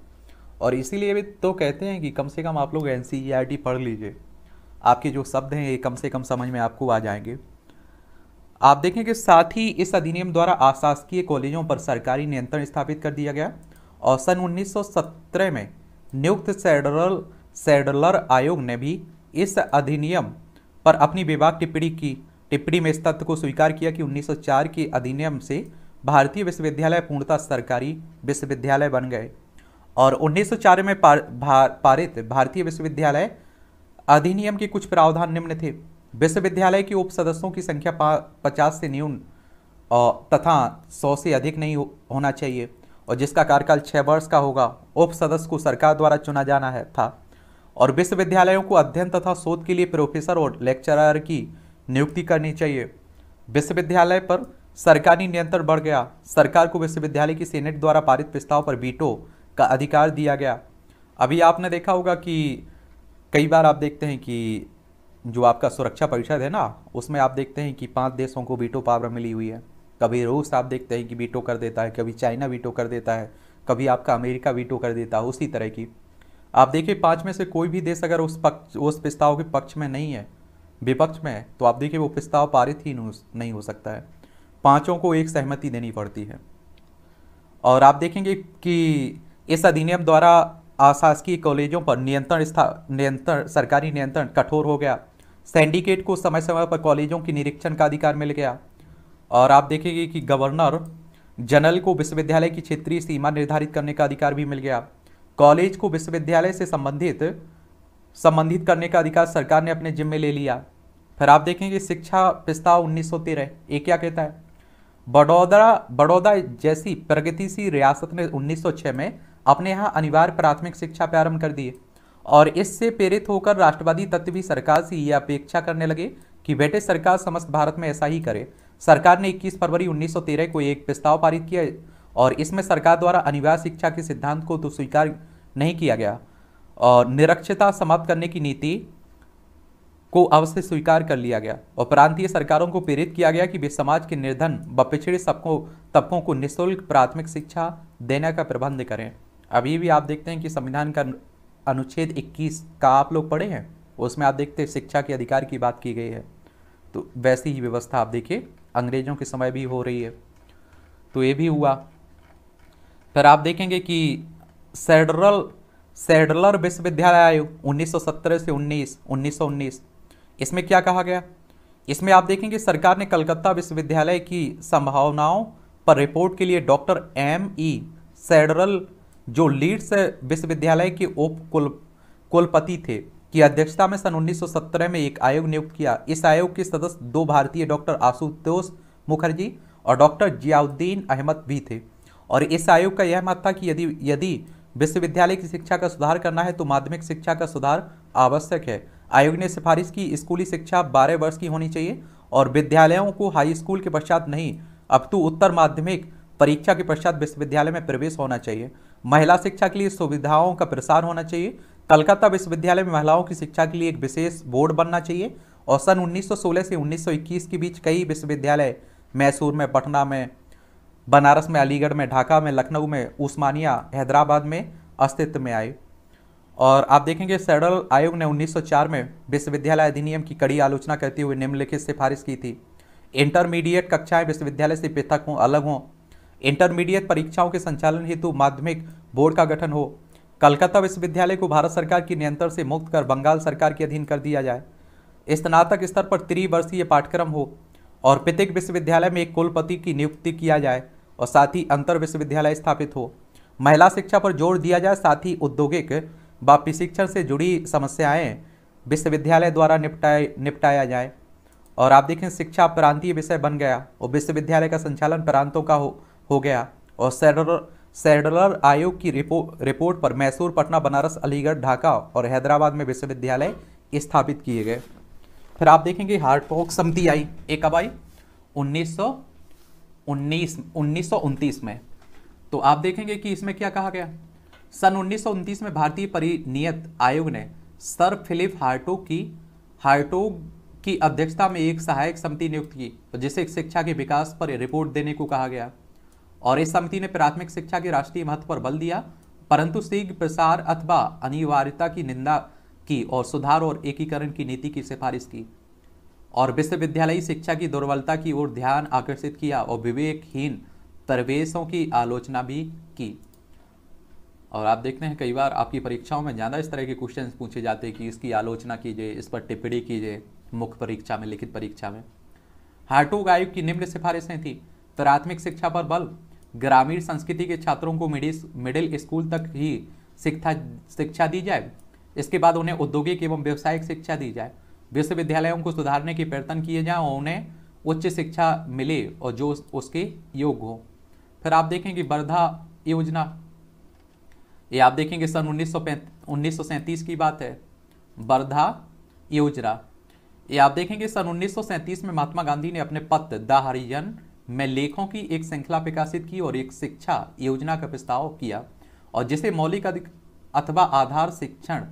और इसीलिए भी तो कहते हैं कि कम से कम आप लोग एन e पढ़ लीजिए आपके जो शब्द हैं ये कम से कम समझ में आपको आ जाएंगे आप देखें कि साथ ही इस अधिनियम द्वारा आशासकीय कॉलेजों पर सरकारी नियंत्रण स्थापित कर दिया गया और सन 1917 में नियुक्त सेडरल सेडलर आयोग ने भी इस अधिनियम पर अपनी विभाग टिप्पणी की टिप्पणी में इस तथ्य को स्वीकार किया कि 1904 के अधिनियम से भारतीय विश्वविद्यालय पूर्णतः सरकारी विश्वविद्यालय बन गए और 1904 में पार, भार, पारित भारतीय विश्वविद्यालय अधिनियम के कुछ प्रावधान निम्न थे विश्वविद्यालय के उप सदस्यों की संख्या पचास से न्यून तथा सौ से अधिक नहीं हो, होना चाहिए और जिसका कार्यकाल छः वर्ष का होगा उप सदस्य को सरकार द्वारा चुना जाना है था और विश्वविद्यालयों को अध्ययन तथा शोध के लिए प्रोफेसर और लेक्चरर की नियुक्ति करनी चाहिए विश्वविद्यालय पर सरकारी नियंत्रण बढ़ गया सरकार को विश्वविद्यालय की सेनेट द्वारा पारित प्रस्ताव पर बीटो का अधिकार दिया गया अभी आपने देखा होगा कि कई बार आप देखते हैं कि जो आपका सुरक्षा परिषद है ना उसमें आप देखते हैं कि पांच देशों को बीटो पावर मिली हुई है कभी रूस आप देखते हैं कि वीटो कर देता है कभी चाइना वीटो कर देता है कभी आपका अमेरिका वीटो कर देता है उसी तरह की आप देखिए पाँच में से कोई भी देश अगर उस पक्ष उस प्रस्ताव के पक्ष में नहीं है विपक्ष में है तो आप देखिए वो प्रस्ताव पारित ही नहीं हो सकता है पाँचों को एक सहमति देनी पड़ती है और आप देखेंगे कि इस अधिनियम द्वारा आशासकीय कॉलेजों पर नियंत्रण नियंत्रण सरकारी नियंत्रण कठोर हो गया सैंडिकेट को समय समय पर कॉलेजों की निरीक्षण का अधिकार मिल गया और आप देखेंगे कि गवर्नर जनरल को विश्वविद्यालय की क्षेत्रीय सीमा निर्धारित करने का अधिकार भी मिल गया कॉलेज को विश्वविद्यालय से संबंधित संबंधित करने का अधिकार सरकार ने अपने जिम्मे ले लिया फिर आप देखेंगे शिक्षा प्रस्ताव उन्नीस सौ तेरह ये क्या कहता है बड़ौदा बड़ौदा जैसी प्रगतिशील रियासत ने 1906 में अपने यहाँ अनिवार्य प्राथमिक शिक्षा प्रारंभ कर दी और इससे प्रेरित होकर राष्ट्रवादी तत्व भी सरकार से ये अपेक्षा करने लगे कि बेटे सरकार समस्त भारत में ऐसा ही करे सरकार ने 21 फरवरी 1913 को एक प्रस्ताव पारित किया और इसमें सरकार द्वारा अनिवार्य शिक्षा के सिद्धांत को तो स्वीकार नहीं किया गया और निरक्षता समाप्त करने की नीति को अवश्य स्वीकार कर लिया गया और प्रांतीय सरकारों को प्रेरित किया गया कि वे समाज के निर्धन व पिछड़े सबको तबकों को निःशुल्क प्राथमिक शिक्षा देने का प्रबंध करें अभी भी आप देखते हैं कि संविधान का अनुच्छेद 21 का आप लोग पढ़े हैं उसमें आप देखते हैं शिक्षा के अधिकार की बात की गई है तो वैसी ही व्यवस्था आप देखिए अंग्रेजों के समय भी हो रही है तो ये भी हुआ फिर आप देखेंगे कि सेडरल सेडलर विश्वविद्यालय आयोग 1917 से 19 1919 इसमें क्या कहा गया इसमें आप देखेंगे सरकार ने कलकत्ता विश्वविद्यालय की संभावनाओं पर रिपोर्ट के लिए डॉक्टर एम ई सेडरल जो लीड्स विश्वविद्यालय के उप कुल कुलपति थे की अध्यक्षता में सन 1917 में एक आयोग नियुक्त किया इस आयोग के सदस्य दो भारतीय डॉक्टर आशुतोष मुखर्जी और डॉक्टर जियाउद्दीन अहमद भी थे और इस आयोग का यह मत था कि यदि यदि विश्वविद्यालय की शिक्षा का सुधार करना है तो माध्यमिक शिक्षा का सुधार आवश्यक है आयोग ने सिफारिश की स्कूली शिक्षा बारह वर्ष की होनी चाहिए और विद्यालयों को हाई स्कूल के पश्चात नहीं अब तो उत्तर माध्यमिक परीक्षा के पश्चात विश्वविद्यालय में प्रवेश होना चाहिए महिला शिक्षा के लिए सुविधाओं का प्रसार होना चाहिए कलकत्ता विश्वविद्यालय में महिलाओं की शिक्षा के लिए एक विशेष बोर्ड बनना चाहिए और सन 1916 से 1921 के बीच कई विश्वविद्यालय मैसूर में पटना में बनारस में अलीगढ़ में ढाका में लखनऊ में उस्मानिया हैदराबाद में अस्तित्व में आए और आप देखेंगे सेडल आयोग ने 1904 में विश्वविद्यालय अधिनियम की कड़ी आलोचना करते हुए निम्नलिखित सिफारिश की थी इंटरमीडिएट कक्षाएं विश्वविद्यालय से पृथक हों अलग हों इंटरमीडिएट परीक्षाओं के संचालन हेतु माध्यमिक बोर्ड का गठन हो कलकत्ता विश्वविद्यालय को भारत सरकार की नियंत्रण से मुक्त कर बंगाल सरकार के अधीन कर दिया जाए स्नातक स्तर पर त्रिवर्षीय पाठ्यक्रम हो और प्रत्येक विश्वविद्यालय में एक कुलपति की नियुक्ति किया जाए और साथ ही अंतर विश्वविद्यालय स्थापित हो महिला शिक्षा पर जोर दिया जाए साथ ही औद्योगिक व प्रशिक्षण से जुड़ी समस्याएं विश्वविद्यालय द्वारा निपटाए निपटाया जाए और आप देखें शिक्षा प्रांतीय विषय बन गया और विश्वविद्यालय का संचालन प्रांतों का हो हो गया और सेंट्रल सेडलर आयोग की रिपोर्ट पर मैसूर पटना बनारस अलीगढ़ ढाका और हैदराबाद में विश्वविद्यालय स्थापित किए गए फिर आप देखेंगे हार्टकॉक समिति आई एक अब आई उन्नीस में तो आप देखेंगे कि इसमें क्या कहा गया सन उन्नीस में भारतीय परिनियत आयोग ने सर फिलिप हार्टो की हार्टो की अध्यक्षता में एक सहायक समिति नियुक्त की जिसे शिक्षा के विकास पर रिपोर्ट देने को कहा गया और इस समिति ने प्राथमिक शिक्षा के राष्ट्रीय महत्व पर बल दिया परंतु शीघ्र प्रसार अथवा अनिवार्यता की निंदा की और सुधार और एकीकरण की नीति की सिफारिश की और विश्वविद्यालयी शिक्षा की दुर्बलता की ओर ध्यान आकर्षित किया और विवेकहीन तरवेशों की आलोचना भी की और आप देखते हैं कई बार आपकी परीक्षाओं में ज़्यादा इस तरह के क्वेश्चन पूछे जाते हैं कि इसकी आलोचना कीजिए इस पर टिप्पणी कीजिए मुख्य परीक्षा में लिखित परीक्षा में हार्टोग आयोग की निम्न सिफारिशें थी प्राथमिक शिक्षा पर बल ग्रामीण संस्कृति के छात्रों को मिडिल स्कूल तक ही शिक्षा शिक्षा दी जाए इसके बाद उन्हें औद्योगिक एवं व्यवसायिक शिक्षा दी जाए विश्वविद्यालयों को सुधारने के प्रयत्न किए जाएं और उन्हें उच्च शिक्षा मिले और जो उसके योग हो फिर आप देखेंगे वर्धा योजना ये आप देखेंगे सन उन्नीस उन्नीस की बात है वर्धा योजना ये आप देखेंगे सन उन्नीस में महात्मा गांधी ने अपने पत्र द हरिजन में लेखों की एक श्रृंखला प्रकाशित की और एक शिक्षा योजना का प्रस्ताव किया और जिसे मौलिक अधिक अथवा आधार शिक्षण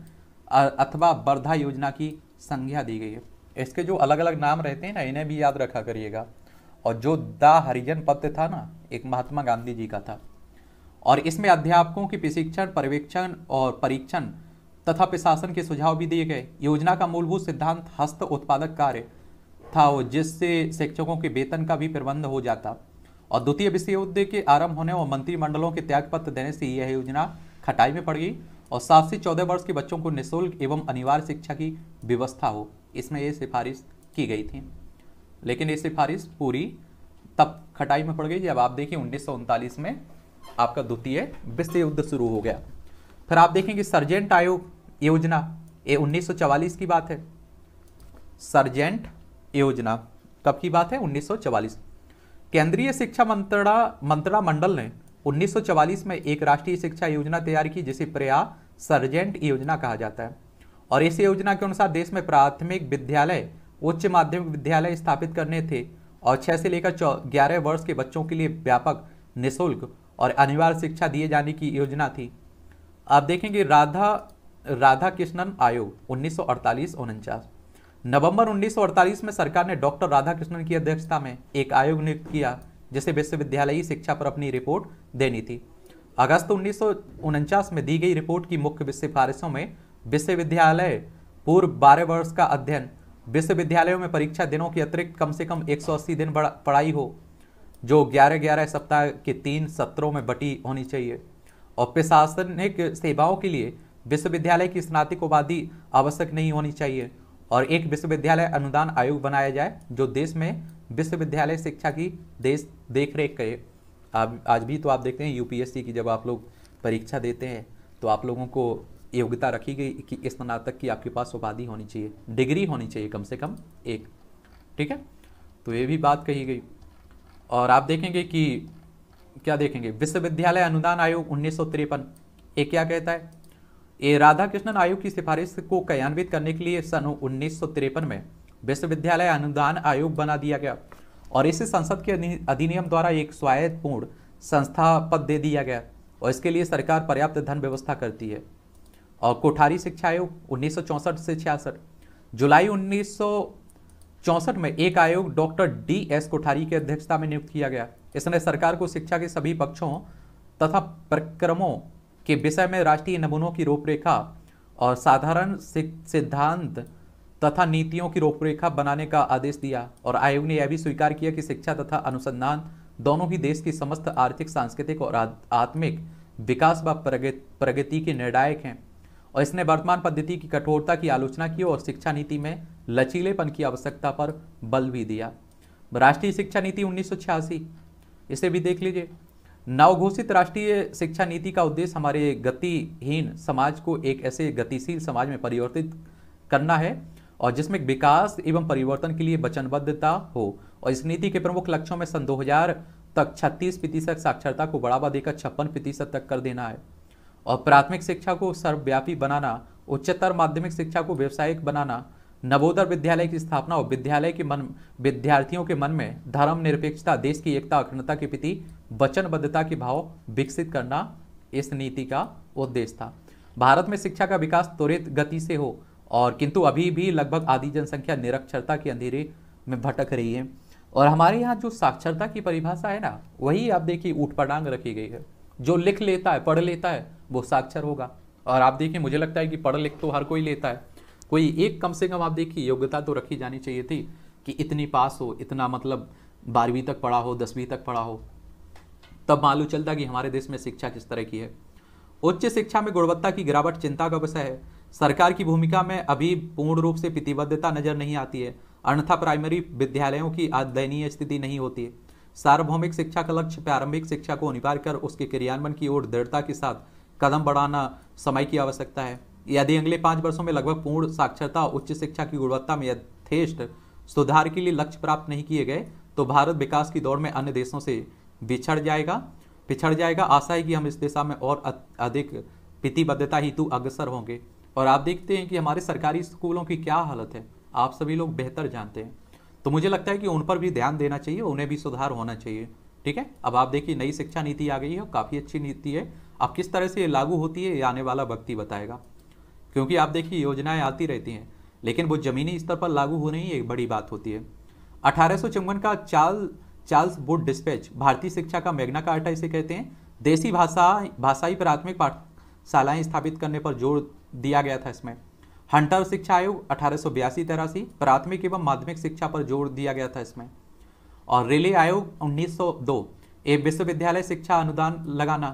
अथवा वर्धा योजना की संज्ञा दी गई है इसके जो अलग अलग नाम रहते हैं ना इन्हें भी याद रखा करिएगा और जो द हरिजन पत्र था ना एक महात्मा गांधी जी का था और इसमें अध्यापकों की प्रशिक्षण पर्यवेक्षण और परीक्षण तथा प्रशासन के सुझाव भी दिए गए योजना का मूलभूत सिद्धांत हस्त उत्पादक कार्य था वो जिससे शिक्षकों के वेतन का भी प्रबंध हो जाता और द्वितीय युद्ध के आरंभ होने और मंत्रिमंडलों के त्यागपत्र देने से यह योजना खटाई में पड़ गई और सात से चौदह वर्ष के बच्चों को निःशुल्क एवं अनिवार्य शिक्षा की व्यवस्था हो इसमें ये सिफारिश की गई थी लेकिन ये सिफारिश पूरी तब खटाई में पड़ गई जब आप देखिए उन्नीस में आपका द्वितीय विश्व युद्ध शुरू हो गया फिर आप देखेंगे सर्जेंट आयोग योजना ये 1944 की बात है सर्जेंट योजना कब की बात है 1944 केंद्रीय शिक्षा मंत्रणा मंडल ने 1944 में एक राष्ट्रीय शिक्षा योजना तैयार की जिसे प्रया सर्जेंट योजना कहा जाता है और इस योजना के अनुसार देश में प्राथमिक विद्यालय उच्च माध्यमिक विद्यालय स्थापित करने थे और छः से लेकर ग्यारह वर्ष के बच्चों के लिए व्यापक निःशुल्क और अनिवार्य शिक्षा दिए जाने की योजना थी आप देखेंगे राधा राधा कृष्णन आयोग उन्नीस सौ नवंबर 1948 में सरकार ने डॉक्टर राधाकृष्णन की अध्यक्षता में एक आयोग नियुक्त किया जिसे विश्वविद्यालयी शिक्षा पर अपनी रिपोर्ट देनी थी अगस्त उन्नीस में दी गई रिपोर्ट की मुख्य सिफारिशों में विश्वविद्यालय पूर्व बारह वर्ष का अध्ययन विश्वविद्यालयों में परीक्षा दिनों के अतिरिक्त कम से कम 180 दिन पढ़ाई हो जो ग्यारह ग्यारह सप्ताह के तीन सत्रों में बटी होनी चाहिए और प्रशासनिक सेवाओं के लिए विश्वविद्यालय की स्नातकोपाधि आवश्यक नहीं होनी चाहिए और एक विश्वविद्यालय अनुदान आयोग बनाया जाए जो देश में विश्वविद्यालय शिक्षा की देश देख रेख करे आप आज भी तो आप देखते हैं यूपीएससी की जब आप लोग परीक्षा देते हैं तो आप लोगों को योग्यता रखी गई कि स्नातक की आपके पास उपाधि होनी चाहिए डिग्री होनी चाहिए कम से कम एक ठीक है तो ये भी बात कही गई और आप देखेंगे कि क्या देखेंगे विश्वविद्यालय अनुदान आयोग उन्नीस ये क्या कहता है ये राधा कृष्णन आयोग की सिफारिश को क्रियान्वित करने के लिए सन उन्नीस में विश्वविद्यालय अनुदान आयोग बना दिया गया और इसे संसद के अधिनियम द्वारा एक स्वायत्तपूर्ण संस्था पद दे दिया गया और इसके लिए सरकार पर्याप्त धन व्यवस्था करती है और कोठारी शिक्षा आयोग उन्नीस से छियासठ जुलाई उन्नीस में एक आयोग डॉक्टर डी एस कोठारी की अध्यक्षता में नियुक्त किया गया इसने सरकार को शिक्षा के सभी पक्षों तथा प्रक्रमों के विषय में राष्ट्रीय नमूनों की रूपरेखा और साधारण सिद्धांत तथा नीतियों की रूपरेखा बनाने का आदेश दिया और आयोग ने यह भी स्वीकार किया कि शिक्षा तथा अनुसंधान दोनों ही देश की समस्त आर्थिक सांस्कृतिक और आत्मिक विकास व प्रगति के निर्णायक हैं और इसने वर्तमान पद्धति की कठोरता की आलोचना की और शिक्षा नीति में लचीलेपन की आवश्यकता पर बल भी दिया राष्ट्रीय शिक्षा नीति उन्नीस इसे भी देख लीजिए नवघोषित राष्ट्रीय शिक्षा नीति का उद्देश्य हमारे गतिहीन समाज को एक ऐसे गतिशील समाज में परिवर्तित करना है और जिसमें विकास एवं परिवर्तन के लिए वचनबद्धता हो और इस नीति के प्रमुख लक्ष्यों में सन 2000 तक 36 प्रतिशत साक्षरता को बढ़ावा देकर छप्पन प्रतिशत तक कर देना है और प्राथमिक शिक्षा को सर्वव्यापी बनाना उच्चतर माध्यमिक शिक्षा को व्यावसायिक बनाना नवोदय विद्यालय की स्थापना और विद्यालय के मन विद्यार्थियों के मन में धर्म निरपेक्षता देश की एकता अखंडता के प्रति वचनबद्धता के भाव विकसित करना इस नीति का उद्देश्य था भारत में शिक्षा का विकास त्वरित गति से हो और किंतु अभी भी लगभग आधी जनसंख्या निरक्षरता के अंधेरे में भटक रही है और हमारे यहाँ जो साक्षरता की परिभाषा है ना वही आप देखिए ऊटपटांग रखी गई है जो लिख लेता है पढ़ लेता है वो साक्षर होगा और आप देखिए मुझे लगता है कि पढ़ लिख तो हर कोई लेता है कोई एक कम से कम आप देखिए योग्यता तो रखी जानी चाहिए थी कि इतनी पास हो इतना मतलब बारहवीं तक पढ़ा हो दसवीं तक पढ़ा हो तब मालूम चलता कि हमारे देश में शिक्षा किस तरह की है उच्च शिक्षा में गुणवत्ता की गिरावट चिंता का विषय है सरकार की भूमिका में अभी पूर्ण रूप से प्रतिबद्धता नजर नहीं आती है अन्यथा प्राइमरी विद्यालयों की दयनीय स्थिति नहीं होती है सार्वभौमिक शिक्षा का लक्ष्य प्रारंभिक शिक्षा को अनिवार्य कर उसके क्रियान्वयन की ओर दृढ़ता के साथ कदम बढ़ाना समय की आवश्यकता है यदि अगले पाँच वर्षों में लगभग पूर्ण साक्षरता उच्च शिक्षा की गुणवत्ता में यथेष्ट सुधार के लिए लक्ष्य प्राप्त नहीं किए गए तो भारत विकास की दौड़ में अन्य देशों से बिछड़ जाएगा पिछड़ जाएगा आशा है कि हम इस दिशा में और अधिक प्रतिबद्धता हेतु अग्रसर होंगे और आप देखते हैं कि हमारे सरकारी स्कूलों की क्या हालत है आप सभी लोग बेहतर जानते हैं तो मुझे लगता है कि उन पर भी ध्यान देना चाहिए उन्हें भी सुधार होना चाहिए ठीक है अब आप देखिए नई शिक्षा नीति आ गई है काफ़ी अच्छी नीति है अब किस तरह से ये लागू होती है ये आने वाला व्यक्ति बताएगा क्योंकि आप देखिए योजनाएं आती रहती हैं लेकिन वो ज़मीनी स्तर पर लागू होने ही एक बड़ी बात होती है अठारह का चार्ल चार्ल्स बुड डिस्पैच भारतीय शिक्षा का मैग्ना कार्टा इसे कहते हैं देसी भाषा भाषाई प्राथमिक पाठशालाएँ स्थापित करने पर जोर दिया गया था इसमें हंटर शिक्षा आयोग अठारह सौ प्राथमिक एवं माध्यमिक शिक्षा पर जोर दिया गया था इसमें और रेले आयोग 1902 एक विश्वविद्यालय शिक्षा अनुदान लगाना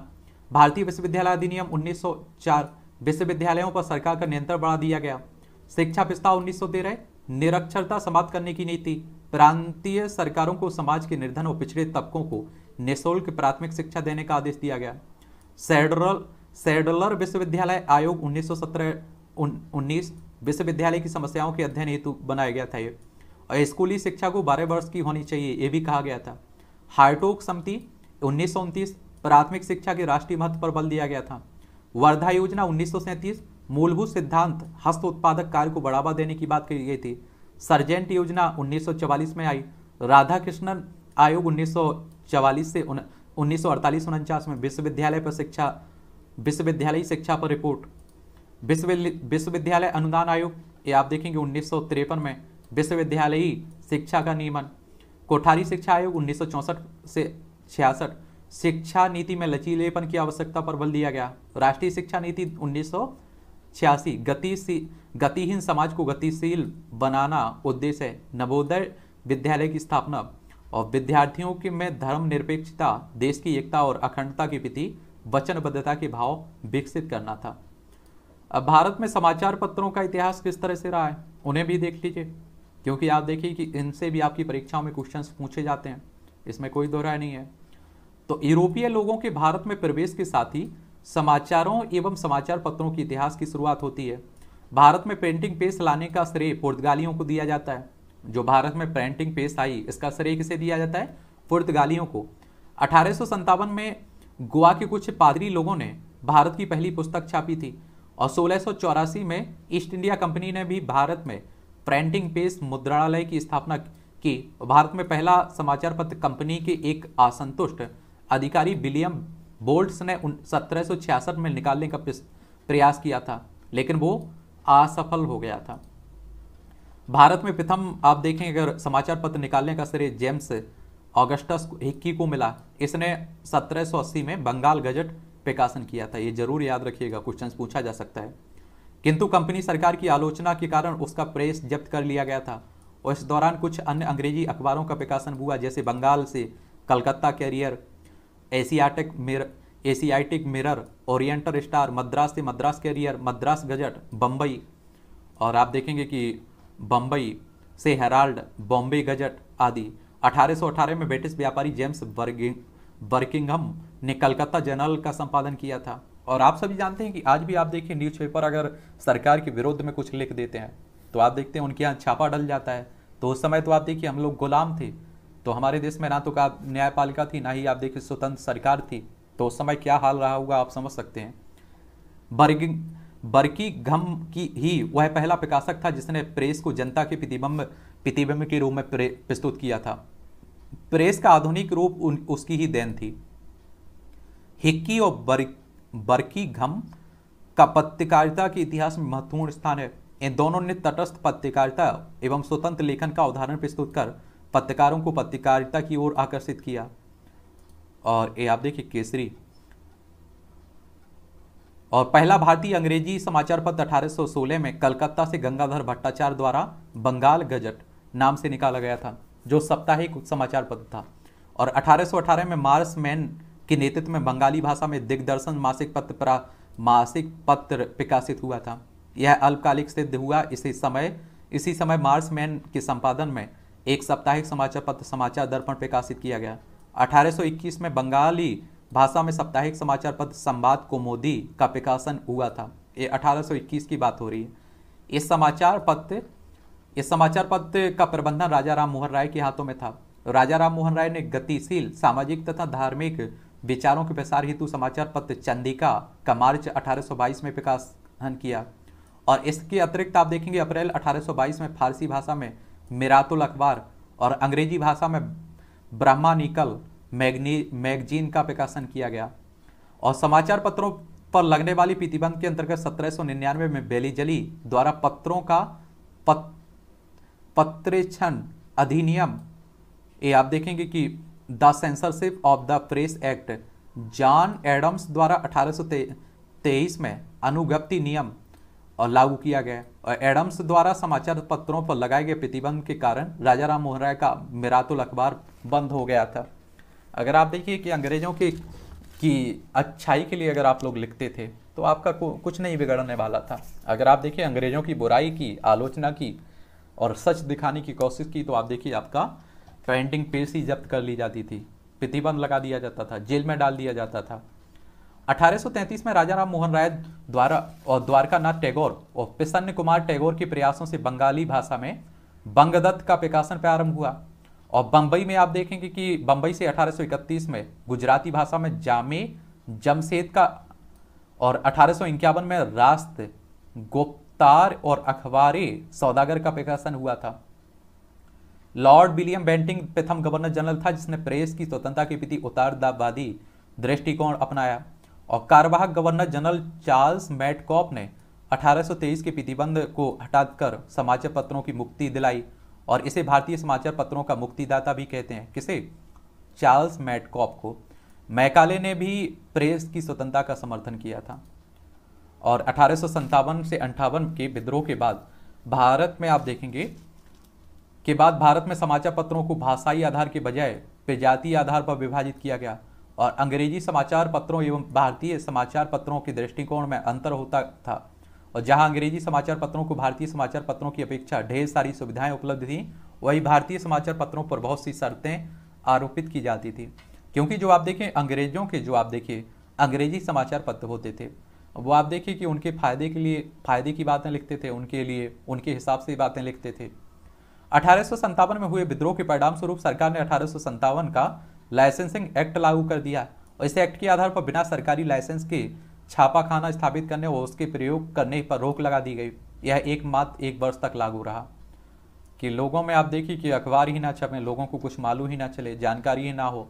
भारतीय विश्वविद्यालय अधिनियम 1904 विश्वविद्यालयों पर सरकार का नियंत्रण बढ़ा दिया गया शिक्षा विस्तार उन्नीस निरक्षरता समाप्त करने की नीति प्रांतीय सरकारों को समाज के निर्धन और पिछड़े तबकों को निःशुल्क प्राथमिक शिक्षा देने का आदेश दिया गया सेडरल सेडलर विश्वविद्यालय आयोग उन्नीस सौ उन्नीस विश्वविद्यालय की समस्याओं के अध्ययन हेतु बनाया गया था ये और स्कूली शिक्षा को बारह वर्ष की होनी चाहिए ये भी कहा गया था हार्टोक समिति उन्नीस प्राथमिक शिक्षा के राष्ट्रीय महत्व पर बल दिया गया था वर्धा योजना उन्नीस मूलभूत सिद्धांत हस्त उत्पादक कार्य को बढ़ावा देने की बात की गई थी सर्जेंट योजना 1944 में आई राधा कृष्णन आयोग 1944 से उन, उन्नीस में विश्वविद्यालय पर शिक्षा विश्वविद्यालयी शिक्षा पर रिपोर्ट विश्वविद्यालय अनुदान आयोग ये आप देखेंगे उन्नीस में विश्वविद्यालयी शिक्षा का नियमन कोठारी शिक्षा आयोग उन्नीस से छियासठ शिक्षा नीति में लचीलेपन की आवश्यकता पर बल दिया गया राष्ट्रीय शिक्षा नीति उन्नीस छियासी गतिशील गतिहीन समाज को गतिशील बनाना उद्देश्य नवोदय विद्यालय की स्थापना और विद्यार्थियों के में धर्मनिरपेक्षता देश की एकता और अखंडता के प्रति वचनबद्धता के भाव विकसित करना था अब भारत में समाचार पत्रों का इतिहास किस तरह से रहा है उन्हें भी देख लीजिए क्योंकि आप देखिए कि इनसे भी आपकी परीक्षाओं में क्वेश्चंस पूछे जाते हैं इसमें कोई दोहरा नहीं है तो यूरोपीय लोगों के भारत में प्रवेश के साथ ही समाचारों एवं समाचार पत्रों के इतिहास की शुरुआत होती है भारत में पेंटिंग पेश लाने का श्रेय पुर्तगालियों को दिया जाता है जो भारत में पेंटिंग पेश आई इसका श्रेय किसे दिया जाता है पुर्तगालियों को अठारह में गोवा के कुछ पादरी लोगों ने भारत की पहली पुस्तक छापी थी और सोलह में ईस्ट इंडिया कंपनी ने भी भारत में प्रिंटिंग पेस मुद्रालय की स्थापना की भारत में पहला समाचार पत्र कंपनी के एक असंतुष्ट अधिकारी विलियम बोल्ट्स ने सत्रह में निकालने का प्रयास किया था लेकिन वो असफल हो गया था भारत में प्रथम आप देखें अगर समाचार पत्र निकालने का श्रेय जेम्स ऑगस्टस हिक्की को मिला इसने 1780 में बंगाल गजट प्रकाशन किया था ये जरूर याद रखिएगा क्वेश्चन पूछा जा सकता है किंतु कंपनी सरकार की आलोचना के कारण उसका प्रेस जब्त कर लिया गया था और इस दौरान कुछ अन्य अंग्रेजी अखबारों का प्रकाशन हुआ जैसे बंगाल से कलकत्ता कैरियर एशियाटिक मिर Asiatic mirror oriental star Madras से मद्रास कैरियर मद्रास गजट बम्बई और आप देखेंगे कि बम्बई से हेराल्ड बॉम्बे गजट आदि 1818 में ब्रिटिश व्यापारी जेम्स बर्किंगम ने कलकत्ता जर्नल का संपादन किया था और आप सभी जानते हैं कि आज भी आप देखिए न्यूज़पेपर अगर सरकार के विरोध में कुछ लिख देते हैं तो आप देखते हैं उनके यहाँ छापा डल जाता है तो उस समय तो आप देखिए हम लोग गुलाम थे तो हमारे देश में ना तो का न्यायपालिका थी ना ही आप देखिए स्वतंत्र सरकार थी तो उस समय क्या हाल रहा होगा आप समझ सकते हैं बर्ग बर्की गम की ही वह पहला प्रकाशक था जिसने प्रेस को जनता के प्रतिबंब प्रतिबिंब के रूप में प्रस्तुत किया था प्रेस का आधुनिक रूप उन, उसकी ही देन थी हिक्की और बर, बर्की घम का पत्रकारिता के इतिहास में महत्वपूर्ण स्थान है इन दोनों ने तटस्थ पत्रकारिता एवं स्वतंत्र लेखन का उदाहरण प्रस्तुत कर पत्रकारों को पत्रकारिता की ओर आकर्षित किया और ये आप देखिए केसरी और पहला भारतीय अंग्रेजी समाचार पत्र अठारह में कलकत्ता से गंगाधर भट्टाचार्य द्वारा बंगाल गजट नाम से निकाला गया था जो साप्ताहिक समाचार पत्र था और 1818 में मार्स मैन के नेतृत्व में बंगाली भाषा में दिग्दर्शन मासिक पत्र पर मासिक पत्र प्रकाशित हुआ था यह अल्पकालिक सिद्ध हुआ इसी समय इसी समय मार्स मैन के संपादन में एक साप्ताहिक समाचार पत्र समाचार दर्पण प्रकाशित किया गया 1821 में बंगाली भाषा में साप्ताहिक समाचार पत्र संवाद कोमोदी का प्रकाशन हुआ था ये 1821 की बात हो रही है इस समाचार पत्र इस समाचार पत्र का प्रबंधन राजा राम मोहन राय के हाथों में था राजा राम मोहन राय ने गतिशील सामाजिक तथा धार्मिक विचारों के प्रसार हेतु समाचार पत्र चंदिका का मार्च अठारह में प्रकाशन किया और इसके अतिरिक्त आप देखेंगे अप्रैल 1822 में फारसी भाषा में मिरातुल अखबार और अंग्रेजी भाषा में ब्रह्मा निकल मैगनी मैगजीन का प्रकाशन किया गया और समाचार पत्रों पर लगने वाली प्रतिबंध के अंतर्गत 1799 में बेलीजली द्वारा पत्रों का पत, पत्रेक्षण अधिनियम ये आप देखेंगे कि the censorship of the press act John Adams द्वारा अठारह में अनुगप्ति नियम और लागू किया गया और एडम्स द्वारा समाचार पत्रों पर लगाए गए प्रतिबंध के कारण राजा राम मोहन राय का मिरातुल अखबार बंद हो गया था अगर आप देखिए कि अंग्रेजों के की अच्छाई के लिए अगर आप लोग लिखते थे तो आपका कुछ नहीं बिगड़ने वाला था अगर आप देखिए अंग्रेजों की बुराई की आलोचना की और सच दिखाने की कोशिश की तो आप देखिए आपका पेंटिंग पेश ही जब्त कर ली जाती थी प्रतिबंध लगा दिया जाता था जेल में डाल दिया जाता था 1833 में राजा राम मोहन राय द्वारा और द्वारकानाथ टैगोर और प्रसन्न कुमार टैगोर के प्रयासों से बंगाली भाषा में बंगदत्त का प्रकाशन प्रारंभ हुआ और बंबई में आप देखेंगे कि बंबई से 1831 में गुजराती भाषा में जामे जमशेद का और अठारह में रास्त गोप्तार और अखबारे सौदागर का प्रकाशन हुआ था लॉर्ड विलियम बेंटिंग प्रथम गवर्नर जनरल था जिसने प्रेस की स्वतंत्रता के प्रति उतारदावादी दृष्टिकोण अपनाया और कार्यवाहक गवर्नर जनरल चार्ल्स मैटकॉप ने 1823 के प्रतिबंध को हटाकर समाचार पत्रों की मुक्ति दिलाई और इसे भारतीय समाचार पत्रों का मुक्तिदाता भी कहते हैं किसे चार्ल्स मैटकॉप को मैकाले ने भी प्रेस की स्वतंत्रता का समर्थन किया था और अठारह से अंठावन के विद्रोह के बाद भारत में आप देखेंगे के बाद भारत में समाचार पत्रों को भाषाई आधार के बजाय प्रजातीय आधार पर विभाजित किया गया और अंग्रेजी समाचार पत्रों एवं भारतीय समाचार पत्रों के दृष्टिकोण में अंतर होता था और जहां अंग्रेजी समाचार पत्रों को भारतीय समाचार पत्रों की अपेक्षा ढेर सारी सुविधाएं उपलब्ध थीं वहीं भारतीय समाचार पत्रों पर बहुत सी शर्तें आरोपित की जाती थी क्योंकि जो आप देखें अंग्रेजों के जो आप देखिए अंग्रेजी समाचार पत्र होते थे वो आप देखिए कि उनके फायदे के लिए फायदे की बातें लिखते थे उनके लिए उनके हिसाब से बातें लिखते थे अठारह में हुए विद्रोह के परिणाम स्वरूप सरकार ने अठारह का लाइसेंसिंग एक्ट लागू कर दिया और इस एक्ट के आधार पर बिना सरकारी लाइसेंस के छापा खाना स्थापित करने और उसके प्रयोग करने पर रोक लगा दी गई यह एक मात्र एक वर्ष तक लागू रहा कि लोगों में आप देखिए कि अखबार ही ना छपें लोगों को कुछ मालूम ही ना चले जानकारी ही ना हो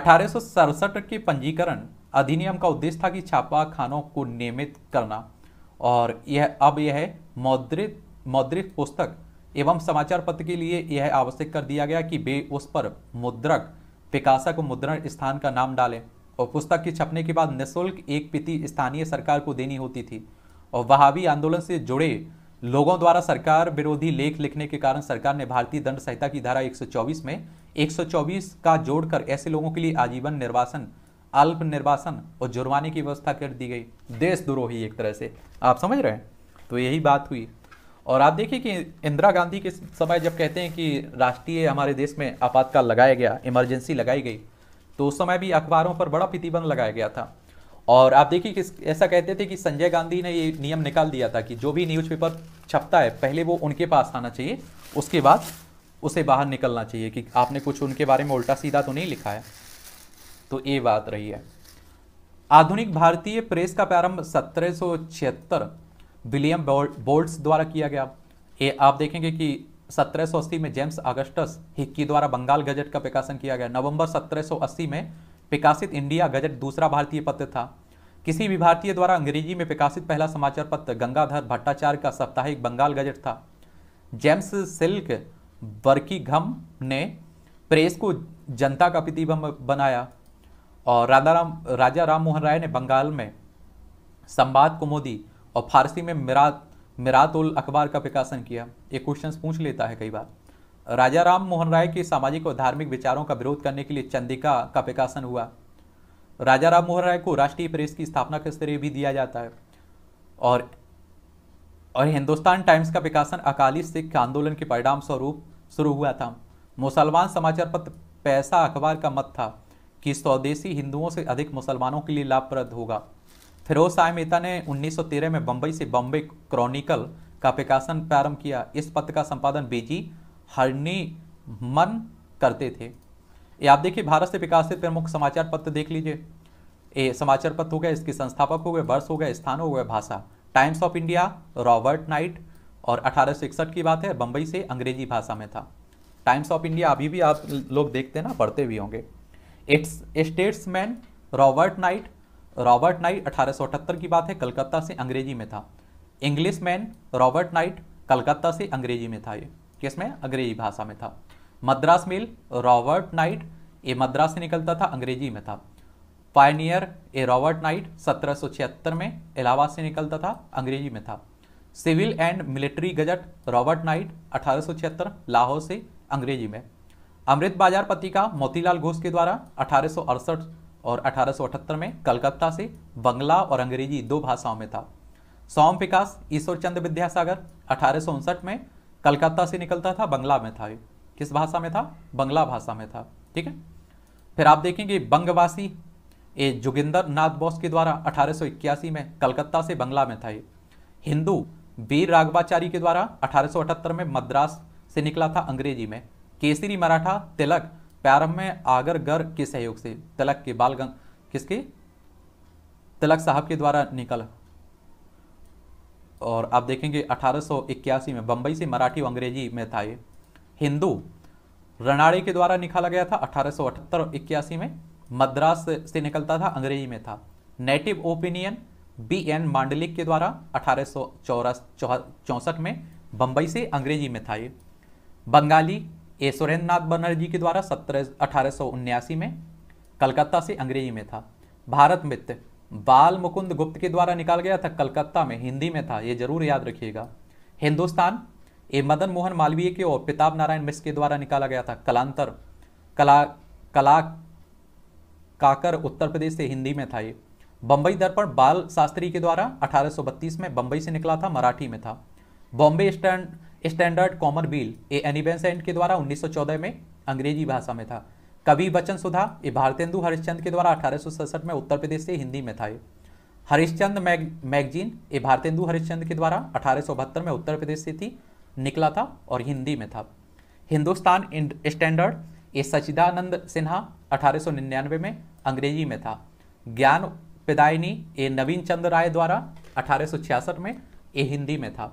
अठारह के पंजीकरण अधिनियम का उद्देश्य था कि छापा खानों को नियमित करना और यह अब यह मौद्रित मौद्रित पुस्तक एवं समाचार पत्र के लिए यह आवश्यक कर दिया गया कि वे उस पर मुद्रक पिकासा को मुद्रण स्थान का नाम डालें और पुस्तक के छपने के बाद निःशुल्क एक पिति स्थानीय सरकार को देनी होती थी और वहावी आंदोलन से जुड़े लोगों द्वारा सरकार विरोधी लेख लिखने के कारण सरकार ने भारतीय दंड संहिता की धारा 124 में 124 का जोड़कर ऐसे लोगों के लिए आजीवन निर्वासन अल्प निर्वासन और जुर्माने की व्यवस्था कर दी गई देश द्रोही एक तरह से आप समझ रहे हैं तो यही बात हुई और आप देखिए कि इंदिरा गांधी के समय जब कहते हैं कि राष्ट्रीय हमारे देश में आपातकाल लगाया गया इमरजेंसी लगाई गई तो उस समय भी अखबारों पर बड़ा प्रतिबंध लगाया गया था और आप देखिए कि ऐसा कहते थे कि संजय गांधी ने ये नियम निकाल दिया था कि जो भी न्यूज़पेपर छपता है पहले वो उनके पास आना चाहिए उसके बाद उसे बाहर निकलना चाहिए कि आपने कुछ उनके बारे में उल्टा सीधा तो नहीं लिखा है तो ये बात रही है आधुनिक भारतीय प्रेस का प्रारंभ सत्रह विलियम बोल्ट्स द्वारा किया गया ये आप देखेंगे कि सत्रह में जेम्स अगस्टस हिक्की द्वारा बंगाल गजट का प्रकाशन किया गया नवंबर 1780 में प्रकाशित इंडिया गजट दूसरा भारतीय पत्र था किसी भी भारतीय द्वारा अंग्रेजी में प्रकाशित पहला समाचार पत्र गंगाधर भट्टाचार्य का साप्ताहिक बंगाल गजट था जेम्स सिल्क घम ने प्रेस को जनता का प्रतिबंब बनाया और राधा राम राजा राम मोहन राय ने बंगाल में संवाद कुमोदी और फारसी में मिरात मिरात उल अखबार का प्रकाशन किया ये क्वेश्चन पूछ लेता है कई बार राजा राम मोहन राय के सामाजिक और धार्मिक विचारों का विरोध करने के लिए चंदिका का प्रकाशन हुआ राजा राम मोहन राय को राष्ट्रीय प्रेस की स्थापना के श्रेय भी दिया जाता है और और हिंदुस्तान टाइम्स का प्रकाशन अकाली सिख आंदोलन के परिणाम स्वरूप शुरू हुआ था मुसलमान समाचार पत्र पैसा अखबार का मत था कि स्वदेशी हिंदुओं से अधिक मुसलमानों के लिए लाभप्रद होगा फिरोज शाह मेहता ने 1913 में बम्बई से बॉम्बे क्रॉनिकल का प्रकाशन प्रारंभ किया इस पत्र का संपादन बीजी हरनी मन करते थे ये आप देखिए भारत से विकासित प्रमुख समाचार पत्र देख लीजिए ये समाचार पत्र हो गया इसके संस्थापक हो गए वर्ष हो गया स्थान हो गया भाषा Times of India Robert Knight और अठारह की बात है बम्बई से अंग्रेजी भाषा में था टाइम्स ऑफ इंडिया अभी भी आप लोग देखते ना पढ़ते भी होंगे it's Statesman Robert Knight Robert Knight अठारह की बात है कलकत्ता से अंग्रेजी में था Englishman Robert Knight Calcutta से अंग्रेजी में था ये किसमें अंग्रेजी भाषा में था मद्रास मिल रॉबर्ट नाइट ये मद्रास से निकलता था अंग्रेजी में था पायनियर ए रॉबर्ट नाइट सत्रह में इलाहाबाद से निकलता था अंग्रेजी में था civil and military gazette Robert Knight अठारह लाहौर से अंग्रेजी में अमृत बाजार पत्रिका मोतीलाल घोष के द्वारा अठारह और 1878 में कलकत्ता से बंगला और अंग्रेजी दो भाषाओं में था सोम विकास ईश्वर चंद्र विद्यासागर अठारह में कलकत्ता से निकलता था बंगला में था किस भाषा में था बंगला भाषा में था ठीक है फिर आप देखेंगे बंगवासी ए जोगिंदर नाथ बोस के द्वारा अठारह में कलकत्ता से बंगला में था ये हिंदू वीर राघवाचारी के द्वारा अठारह में मद्रास से निकला था अंग्रेजी में केसरी मराठा तिलक प्रारंभ में आगर गर के सहयोग से तिलक के बालगंग किसके तिलक साहब के द्वारा निकला और आप देखेंगे 1881 में बंबई से मराठी अंग्रेजी में था ये हिंदू रणाड़े के द्वारा निकाला गया था अठारह सौ में मद्रास से निकलता था अंग्रेजी में था native opinion B N Mandlik के द्वारा अठारह में बंबई से अंग्रेजी में था ये बंगाली ए सुरेंद्र नाथ बनर्जी के द्वारा सत्रह अठारह में कलकत्ता से अंग्रेजी में था भारत मित्र बाल मुकुंद गुप्त के द्वारा निकाल गया था कलकत्ता में हिंदी में था ये जरूर याद रखिएगा हिंदुस्तान ए मदन मोहन मालवीय के और पिताब नारायण मिश्र के द्वारा निकाला गया था कलांतर कला कला काकर उत्तर प्रदेश से हिंदी में था ये बम्बई दर्पण बाल शास्त्री के द्वारा 1832 में बम्बई से निकला था मराठी में था Bombay stand standard commonweal ए एनिबेन एंड के द्वारा 1914 में अंग्रेजी भाषा में था कवि बच्चन सुधा ये भारतेंदु हरिश्चंद के द्वारा अठारह में उत्तर प्रदेश से हिंदी में था ये हरिश्चंद मैग मैगजीन ये भारतेंदु हरिश्चंद के द्वारा अठारह में उत्तर प्रदेश से थी निकला था और हिंदी में था हिंदुस्तान स्टैंडर्ड ये सचिदानंद सिन्हा अठारह में अंग्रेजी में था ज्ञान पिदायनी ए नवीन चंद्र राय द्वारा अठारह में ये हिंदी में था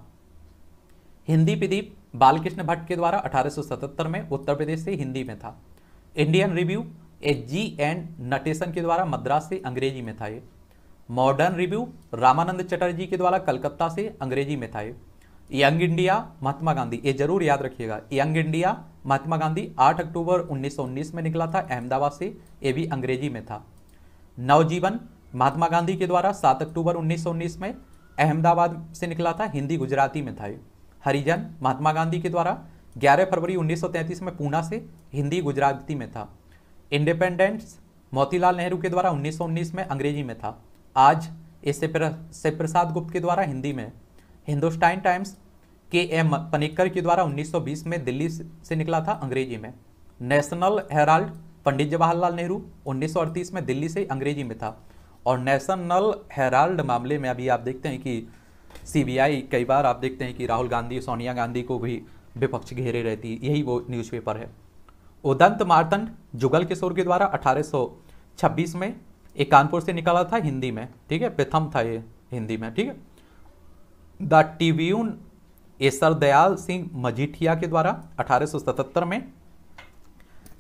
हिंदी प्रदीप बालकृष्ण भट्ट के द्वारा 1877 में उत्तर प्रदेश से हिंदी में था Indian review H G and Natesan के द्वारा मद्रास से अंग्रेजी में था ये मॉडर्न रिव्यू रामानंद चटर्जी के द्वारा कलकत्ता से अंग्रेजी में था ये यंग इंडिया महात्मा गांधी ये जरूर याद रखिएगा Young India Mahatma Gandhi 8 October 1919 में निकला था अहमदाबाद से ये भी अंग्रेजी में था नवजीवन महात्मा गांधी के द्वारा 7 अक्टूबर 1919 में अहमदाबाद से निकला था हिंदी गुजराती में था ये हरिजन महात्मा गांधी के द्वारा 11 फरवरी 1933 में पूना से हिंदी गुजराती में था इंडिपेंडेंस मोतीलाल नेहरू के द्वारा 1919 में अंग्रेजी में था आज ए से प्रसाद गुप्त के द्वारा हिंदी में Hindustan Times K M Panikkar के द्वारा 1920 में दिल्ली से निकला था अंग्रेजी में नेशनल हेराल्ड पंडित जवाहरलाल नेहरू उन्नीस में दिल्ली से अंग्रेजी में था और नेशनल हेराल्ड मामले में अभी आप देखते हैं कि सीबीआई कई बार आप देखते हैं कि राहुल गांधी सोनिया गांधी को भी विपक्ष घेरे रहती है यही वो न्यूज़पेपर है उदंत मारतंड जुगल किशोर के द्वारा 1826 में एक कानपुर से निकाला था हिंदी में ठीक है प्रथम था ये हिंदी में ठीक है द टिब्यून एसर दयाल सिंह मजीठिया के द्वारा 1877 में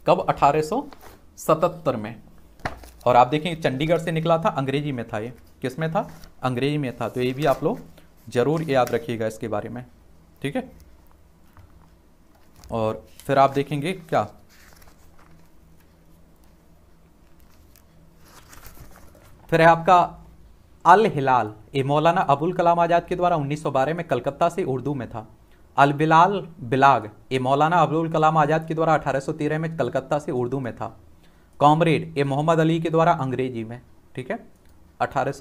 कब 1877 में और आप देखें चंडीगढ़ से निकला था अंग्रेजी में था ये किस में था अंग्रेजी में था तो ये भी आप लोग ज़रूर याद रखिएगा इसके बारे में ठीक है और फिर आप देखेंगे क्या फिर है आपका अल हिलाल ये मौलाना अबुल कलाम आज़ाद के द्वारा 1912 में कलकत्ता से उर्दू में था अल बिलाल बिलाग ये मौलाना अबुल कलाम आज़ाद के द्वारा 1813 में कलकत्ता से उर्दू में था कॉमरेड ए मोहम्मद अली के द्वारा अंग्रेजी में ठीक है अठारह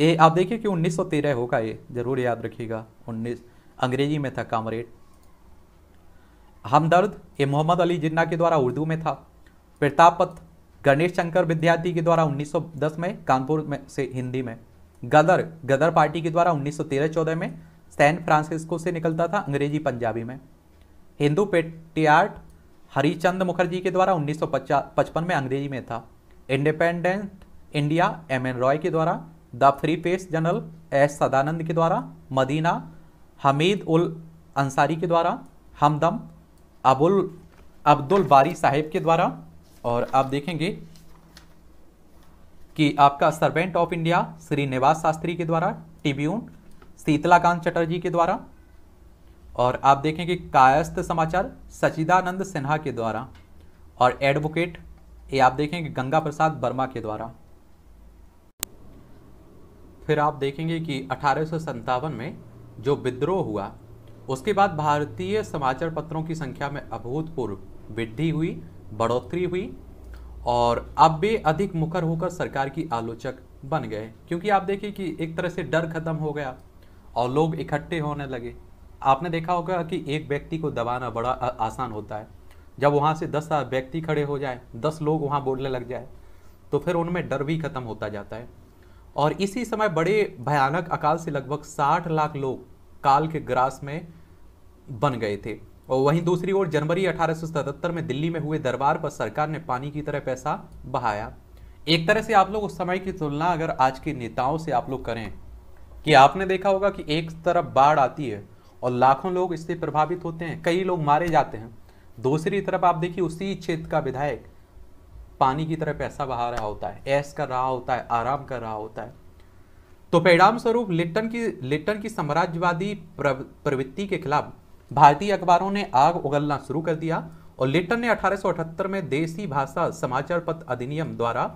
ए आप देखिए कि 1913 होगा ये ज़रूर याद रखिएगा 19 अंग्रेजी में था कामरेड हमदर्द ये मोहम्मद अली जिन्ना के द्वारा उर्दू में था प्रतापत गणेश शंकर विद्यार्थी के द्वारा 1910 में कानपुर में से हिंदी में गदर गदर पार्टी के द्वारा 1913-14 में सैन फ्रांसिस्को से निकलता था अंग्रेजी पंजाबी में हिंदू पेटियार्ट हरिचंद मुखर्जी के द्वारा उन्नीस में अंग्रेजी में था independent India M N Roy के द्वारा the Free Press Journal S Sadanand के द्वारा मदीना हमीद उल अंसारी के द्वारा हमदम अबुल अब्दुल बारी साहेब के द्वारा और आप देखेंगे कि आपका सर्वेंट ऑफ इंडिया श्री निवास शास्त्री के द्वारा ट्रिब्यून शीतलाकांत चटर्जी के द्वारा और आप देखेंगे कायस्थ समाचार सचिदानंद सिन्हा के द्वारा और एडवोकेट ये आप देखेंगे गंगा प्रसाद वर्मा के द्वारा फिर आप देखेंगे कि अठारह में जो विद्रोह हुआ उसके बाद भारतीय समाचार पत्रों की संख्या में अभूतपूर्व वृद्धि हुई बढ़ोतरी हुई और अब वे अधिक मुखर होकर सरकार की आलोचक बन गए क्योंकि आप देखिए कि एक तरह से डर खत्म हो गया और लोग इकट्ठे होने लगे आपने देखा होगा कि एक व्यक्ति को दबाना बड़ा आसान होता है जब वहाँ से दस व्यक्ति खड़े हो जाए दस लोग वहाँ बोलने लग जाए तो फिर उनमें डर भी खत्म होता जाता है और इसी समय बड़े भयानक अकाल से लगभग 60 लाख लोग काल के ग्रास में बन गए थे और वहीं दूसरी ओर जनवरी 1877 में दिल्ली में हुए दरबार पर सरकार ने पानी की तरह पैसा बहाया एक तरह से आप लोग उस समय की तुलना अगर आज के नेताओं से आप लोग करें कि आपने देखा होगा कि एक तरफ बाढ़ आती है और लाखों लोग इससे प्रभावित होते हैं कई लोग मारे जाते हैं दूसरी तरफ आप देखिए उसी क्षेत्र का विधायक पानी की तरह पैसा बहा रहा होता है ऐश कर रहा होता है आराम कर रहा होता है तो परिणाम स्वरूप लिट्टन की लिट्टन की साम्राज्यवादी प्रवृत्ति के खिलाफ भारतीय अखबारों ने आग उगलना शुरू कर दिया और लिट्टन ने 1878 में देसी भाषा समाचार पत्र अधिनियम द्वारा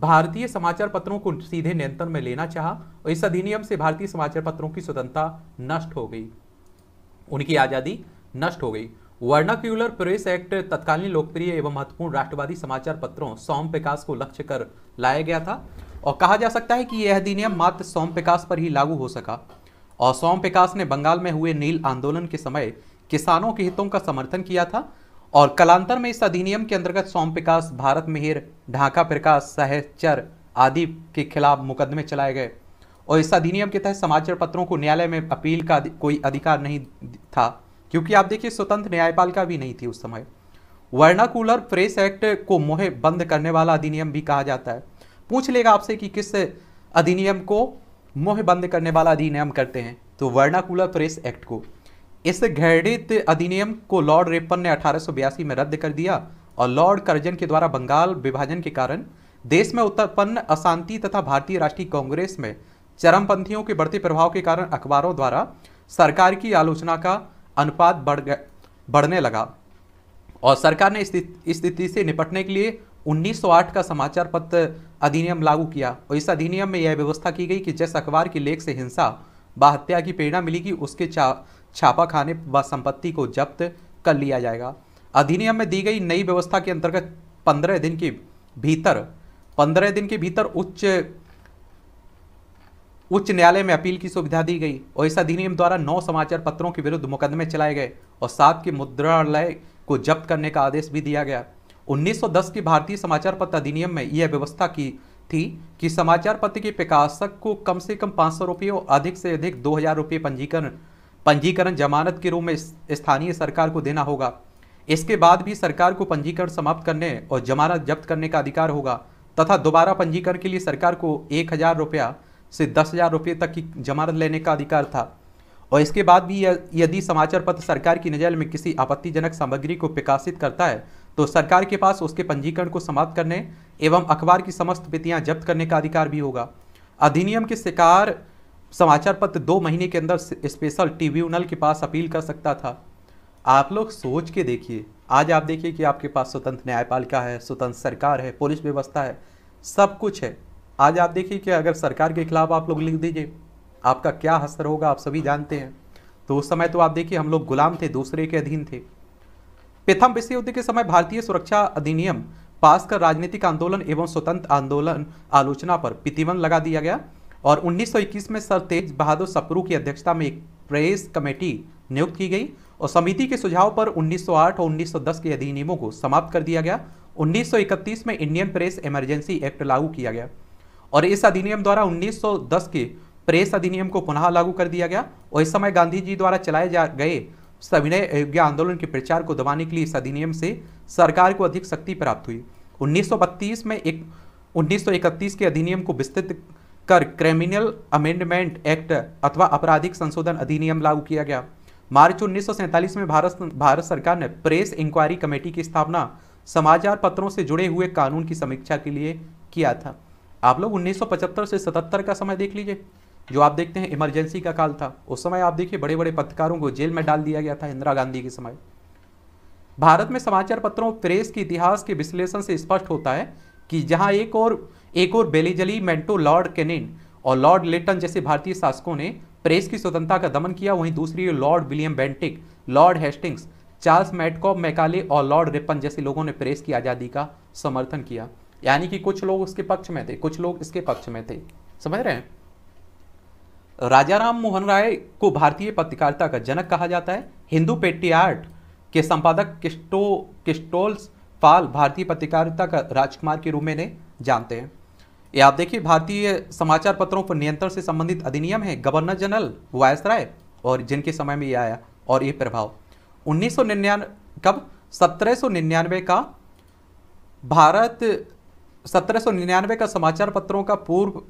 भारतीय समाचार पत्रों को सीधे नियंत्रण में लेना चाहा और इस अधिनियम से भारतीय समाचार पत्रों की स्वतंत्रता नष्ट हो गई उनकी आज़ादी नष्ट हो गई वर्नाक्यूलर प्रेस एक्ट तत्कालीन लोकप्रिय एवं महत्वपूर्ण राष्ट्रवादी समाचार पत्रों सौम प्रकाश को लक्ष्य कर लाया गया था और कहा जा सकता है कि यह अधिनियम मात्र सौम प्रकाश पर ही लागू हो सका और सौम प्रकाश ने बंगाल में हुए नील आंदोलन के समय किसानों के हितों का समर्थन किया था और कलांतर में इस अधिनियम के अंतर्गत सौम प्रकाश भारत मिहिर ढाका प्रकाश सहचर आदि के खिलाफ मुकदमे चलाए गए और इस अधिनियम के तहत समाचार पत्रों को न्यायालय में अपील का कोई अधिकार नहीं था क्योंकि आप देखिए स्वतंत्र न्यायपालिका भी नहीं थी उस समय वर्णाकूलर प्रेस एक्ट को मोहे बंद करने वाला अधिनियम भी कहा जाता है पूछ लेगा आपसे कि किस अधिनियम को मोह बंद करने वाला अधिनियम करते हैं तो वर्णाकूलर प्रेस एक्ट को इस घृणित अधिनियम को लॉर्ड रेपन ने अठारह में रद्द कर दिया और लॉर्ड कर्जन के द्वारा बंगाल विभाजन के कारण देश में उत्पन्न अशांति तथा भारतीय राष्ट्रीय कांग्रेस में चरमपंथियों के बढ़ते प्रभाव के कारण अखबारों द्वारा सरकार की आलोचना का अनुपात बढ़ बढ़ने लगा और सरकार ने स्थिति से निपटने के लिए 1908 का समाचार पत्र अधिनियम लागू किया और इस अधिनियम में यह व्यवस्था की गई कि जिस अखबार की लेख से हिंसा व हत्या की प्रेरणा मिलेगी उसके छा छापा खाने व संपत्ति को जब्त कर लिया जाएगा अधिनियम में दी गई नई व्यवस्था के अंतर्गत पंद्रह दिन के भीतर पंद्रह दिन के भीतर उच्च उच्च न्यायालय में अपील की सुविधा दी गई और इस अधिनियम द्वारा नौ समाचार पत्रों के विरुद्ध मुकदमे चलाए गए और सात के मुद्रालय को जब्त करने का आदेश भी दिया गया 1910 की भारतीय समाचार पत्र अधिनियम में यह व्यवस्था की थी कि समाचार पत्र के प्रकाशक को कम से कम पाँच सौ रुपये और अधिक से अधिक दो हजार रुपये पंजीकरण पंजीकरण जमानत के रूप में स्थानीय सरकार को देना होगा इसके बाद भी सरकार को पंजीकरण समाप्त करने और जमानत जब्त करने का अधिकार होगा तथा दोबारा पंजीकरण के लिए सरकार को एक हजार रुपया से दस हज़ार रुपये तक की जमानत लेने का अधिकार था और इसके बाद भी यदि समाचार पत्र सरकार की नज़र में किसी आपत्तिजनक सामग्री को प्रकाशित करता है तो सरकार के पास उसके पंजीकरण को समाप्त करने एवं अखबार की समस्त वित्तियाँ जब्त करने का अधिकार भी होगा अधिनियम के शिकार समाचार पत्र दो महीने के अंदर स्पेशल ट्रिब्यूनल के पास अपील कर सकता था आप लोग सोच के देखिए आज आप देखिए कि आपके पास स्वतंत्र न्यायपालिका है स्वतंत्र सरकार है पुलिस व्यवस्था है सब कुछ है आज आप देखिए कि अगर सरकार के खिलाफ आप लोग लिख दीजिए आपका क्या असर होगा आप सभी जानते हैं तो उस समय तो आप देखिए हम लोग गुलाम थे दूसरे के अधीन थे प्रथम विश्व युद्ध के समय भारतीय सुरक्षा अधिनियम पास कर राजनीतिक आंदोलन एवं स्वतंत्र आंदोलन आलोचना पर प्रतिबंध लगा दिया गया और 1921 में सर तेज बहादुर सप्रू की अध्यक्षता में एक प्रेस कमेटी नियुक्त की गई और समिति के सुझाव पर 1908 और 1910 के अधिनियमों को समाप्त कर दिया गया 1931 में इंडियन प्रेस इमरजेंसी एक्ट लागू किया गया और इस अधिनियम द्वारा 1910 के प्रेस अधिनियम को पुनः लागू कर दिया गया और इस समय गांधी जी द्वारा चलाए जा गए सविनय अयोग्य आंदोलन के प्रचार को दबाने के लिए इस अधिनियम से सरकार को अधिक शक्ति प्राप्त हुई उन्नीस में एक उन्नीस के अधिनियम को विस्तृत कर क्रिमिनल अमेंडमेंट एक्ट अथवा आपराधिक संशोधन अधिनियम लागू किया गया मार्च उन्नीस में भारत भारत सरकार ने प्रेस इंक्वायरी कमेटी की स्थापना समाचार पत्रों से जुड़े हुए कानून की समीक्षा के लिए किया था आप लोग 1975 से 77 का समय देख लीजिए जो आप देखते हैं इमरजेंसी का काल था उस समय आप देखिए बड़े बड़े पत्रकारों को जेल में डाल दिया गया था इंदिरा गांधी के समय भारत में समाचार पत्रों प्रेस के इतिहास के विश्लेषण से स्पष्ट होता है कि जहां एक और एक और बेलीजली मेंटो लॉर्ड केनेन और लॉर्ड लेटन जैसे भारतीय शासकों ने प्रेस की स्वतंत्रता का दमन किया वहीं दूसरी Lord William Bentinck Lord Hastings Charles Metcalfe Macaulay और लॉर्ड रिपन जैसे लोगों ने प्रेस की आज़ादी का समर्थन किया यानी कि कुछ लोग उसके पक्ष में थे कुछ लोग इसके पक्ष में थे समझ रहे हैं राजा राम मोहन राय को भारतीय पत्रकारिता का जनक कहा जाता है हिंदू पेटी आर्ट के संपादक किस्टो किस्टोल्स पाल भारतीय पत्रकारिता का राजकुमार के रूप में जानते हैं ये आप देखिए भारतीय समाचार पत्रों पर नियंत्रण से संबंधित अधिनियम है गवर्नर जनरल वायस राय और जिनके समय में ये आया और ये प्रभाव उन्नीस कब सत्रह का भारत सत्रह का समाचार पत्रों का पूर्व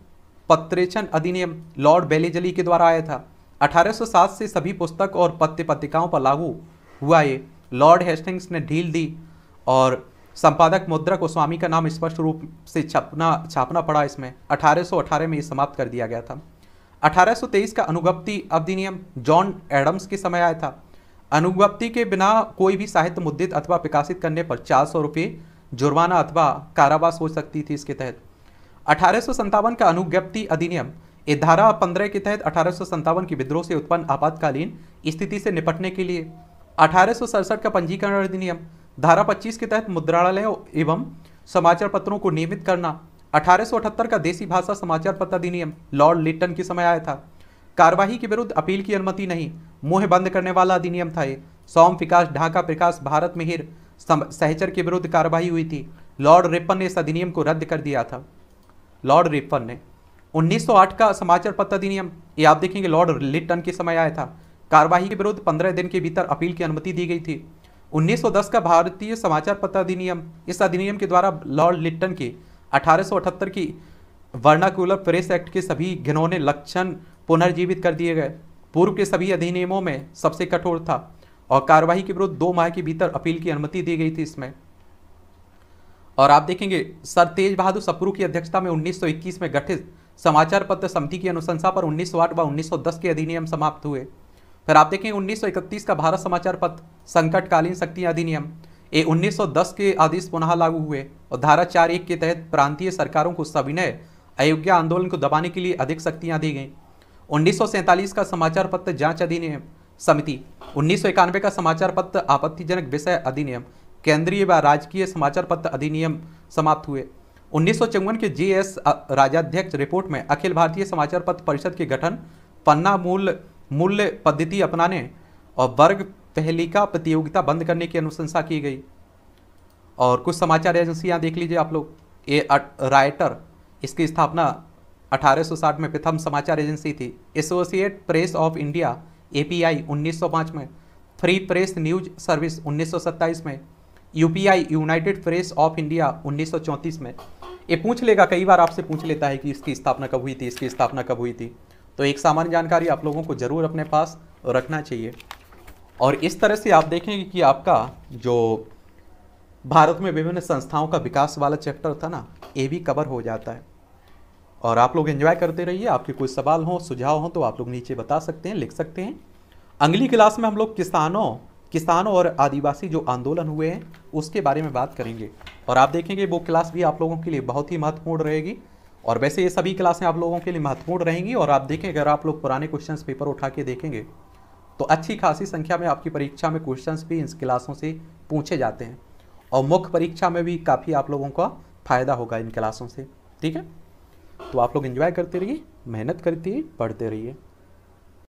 पत्रेचन अधिनियम लॉर्ड बेलेजली के द्वारा आया था 1807 से सभी पुस्तक और पत्य पत्रिकाओं पर लागू हुआ ये लॉर्ड हेस्टिंग्स ने ढील दी और संपादक मुद्रा को स्वामी का नाम स्पष्ट रूप से छपना छापना पड़ा इसमें 1818 में ये समाप्त कर दिया गया था 1823 का अनुगप्ति अधिनियम जॉन एडम्स के समय आया था अनुगप्ति के बिना कोई भी साहित्य मुद्रित अथवा प्रकाशित करने पर चार सौ जुर्माना अथवा कारावास हो सकती थी इसके तहत अठारह का अनुज्ञप्ति अधिनियम ये धारा पंद्रह के तहत अठारह की विद्रोह से उत्पन्न आपातकालीन स्थिति से निपटने के लिए अठारह का पंजीकरण अधिनियम धारा 25 के तहत मुद्रालयों एवं समाचार पत्रों को नियमित करना अठारह का देसी भाषा समाचार पत्र अधिनियम लॉर्ड लिट्टन के समय आया था कार्यवाही के विरुद्ध अपील की अनुमति नहीं मुंह बंद करने वाला अधिनियम था ये सोम विकास ढाका प्रकाश भारत मिहिर सहचर के विरुद्ध कार्रवाई हुई थी लॉर्ड रिपन ने इस अधिनियम को रद्द कर दिया था लॉर्ड रिपन ने 1908 का समाचार पत्र अधिनियम ये आप देखेंगे लॉर्ड लिटन के समय आया था कार्रवाई के विरुद्ध 15 दिन के भीतर अपील की अनुमति दी गई थी 1910 का भारतीय समाचार पत्र अधिनियम इस अधिनियम के द्वारा लॉर्ड लिटन के 1878 की वर्णाकुलर प्रेस एक्ट के सभी घिनौने लक्षण पुनर्जीवित कर दिए गए पूर्व के सभी अधिनियमों में सबसे कठोर था और कार्यवाही के विरुद्ध दो माह के भीतर अपील की अनुमति दी गई थी इसमें और आप देखेंगे सर तेज बहादुर सप्रू की अध्यक्षता में 1921 में गठित समाचार पत्र समिति की अनुशंसा पर आठ व दस के अधिनियम समाप्त हुए फिर आप देखेंगे 1931 का भारत समाचार पत्र संकटकालीन शक्ति अधिनियम ये 1910 के आदेश पुनः लागू हुए और धारा चार एक के तहत प्रांतीय सरकारों को सविनय अयोग्या आंदोलन को दबाने के लिए अधिक शक्तियाँ दी गई उन्नीस का समाचार पत्र जांच अधिनियम समिति उन्नीस का समाचार पत्र आपत्तिजनक विषय अधिनियम केंद्रीय व राजकीय समाचार पत्र अधिनियम समाप्त हुए उन्नीस के जी एस राजाध्यक्ष रिपोर्ट में अखिल भारतीय समाचार पत्र परिषद के गठन पन्ना मूल मूल्य पद्धति अपनाने और वर्ग पहली का प्रतियोगिता बंद करने की अनुशंसा की गई और कुछ समाचार एजेंसियां देख लीजिए आप लोग ए राइटर इसकी स्थापना 1860 में प्रथम समाचार एजेंसी थी Associate Press of India API 1905 में फ्री प्रेस न्यूज सर्विस 1927 में UPI United Press of India 1934 में ये पूछ लेगा कई बार आपसे पूछ लेता है कि इसकी स्थापना कब हुई थी इसकी स्थापना कब हुई थी तो एक सामान्य जानकारी आप लोगों को ज़रूर अपने पास रखना चाहिए और इस तरह से आप देखेंगे कि आपका जो भारत में विभिन्न संस्थाओं का विकास वाला चैप्टर था ना ये भी कवर हो जाता है और आप लोग एंजॉय करते रहिए आपके कोई सवाल हो सुझाव हो तो आप लोग नीचे बता सकते हैं लिख सकते हैं अगली क्लास में हम लोग किसानों किसानों और आदिवासी जो आंदोलन हुए हैं उसके बारे में बात करेंगे और आप देखेंगे वो क्लास भी आप लोगों के लिए बहुत ही महत्वपूर्ण रहेगी और वैसे ये सभी क्लासें आप लोगों के लिए महत्वपूर्ण रहेंगी और आप देखें अगर आप लोग पुराने क्वेश्चंस पेपर उठा के देखेंगे तो अच्छी खासी संख्या में आपकी परीक्षा में क्वेश्चंस भी इन क्लासों से पूछे जाते हैं और मुख्य परीक्षा में भी काफ़ी आप लोगों का फ़ायदा होगा इन क्लासों से ठीक है तो आप लोग इन्जॉय करते रहिए मेहनत करते रहिए पढ़ते रहिए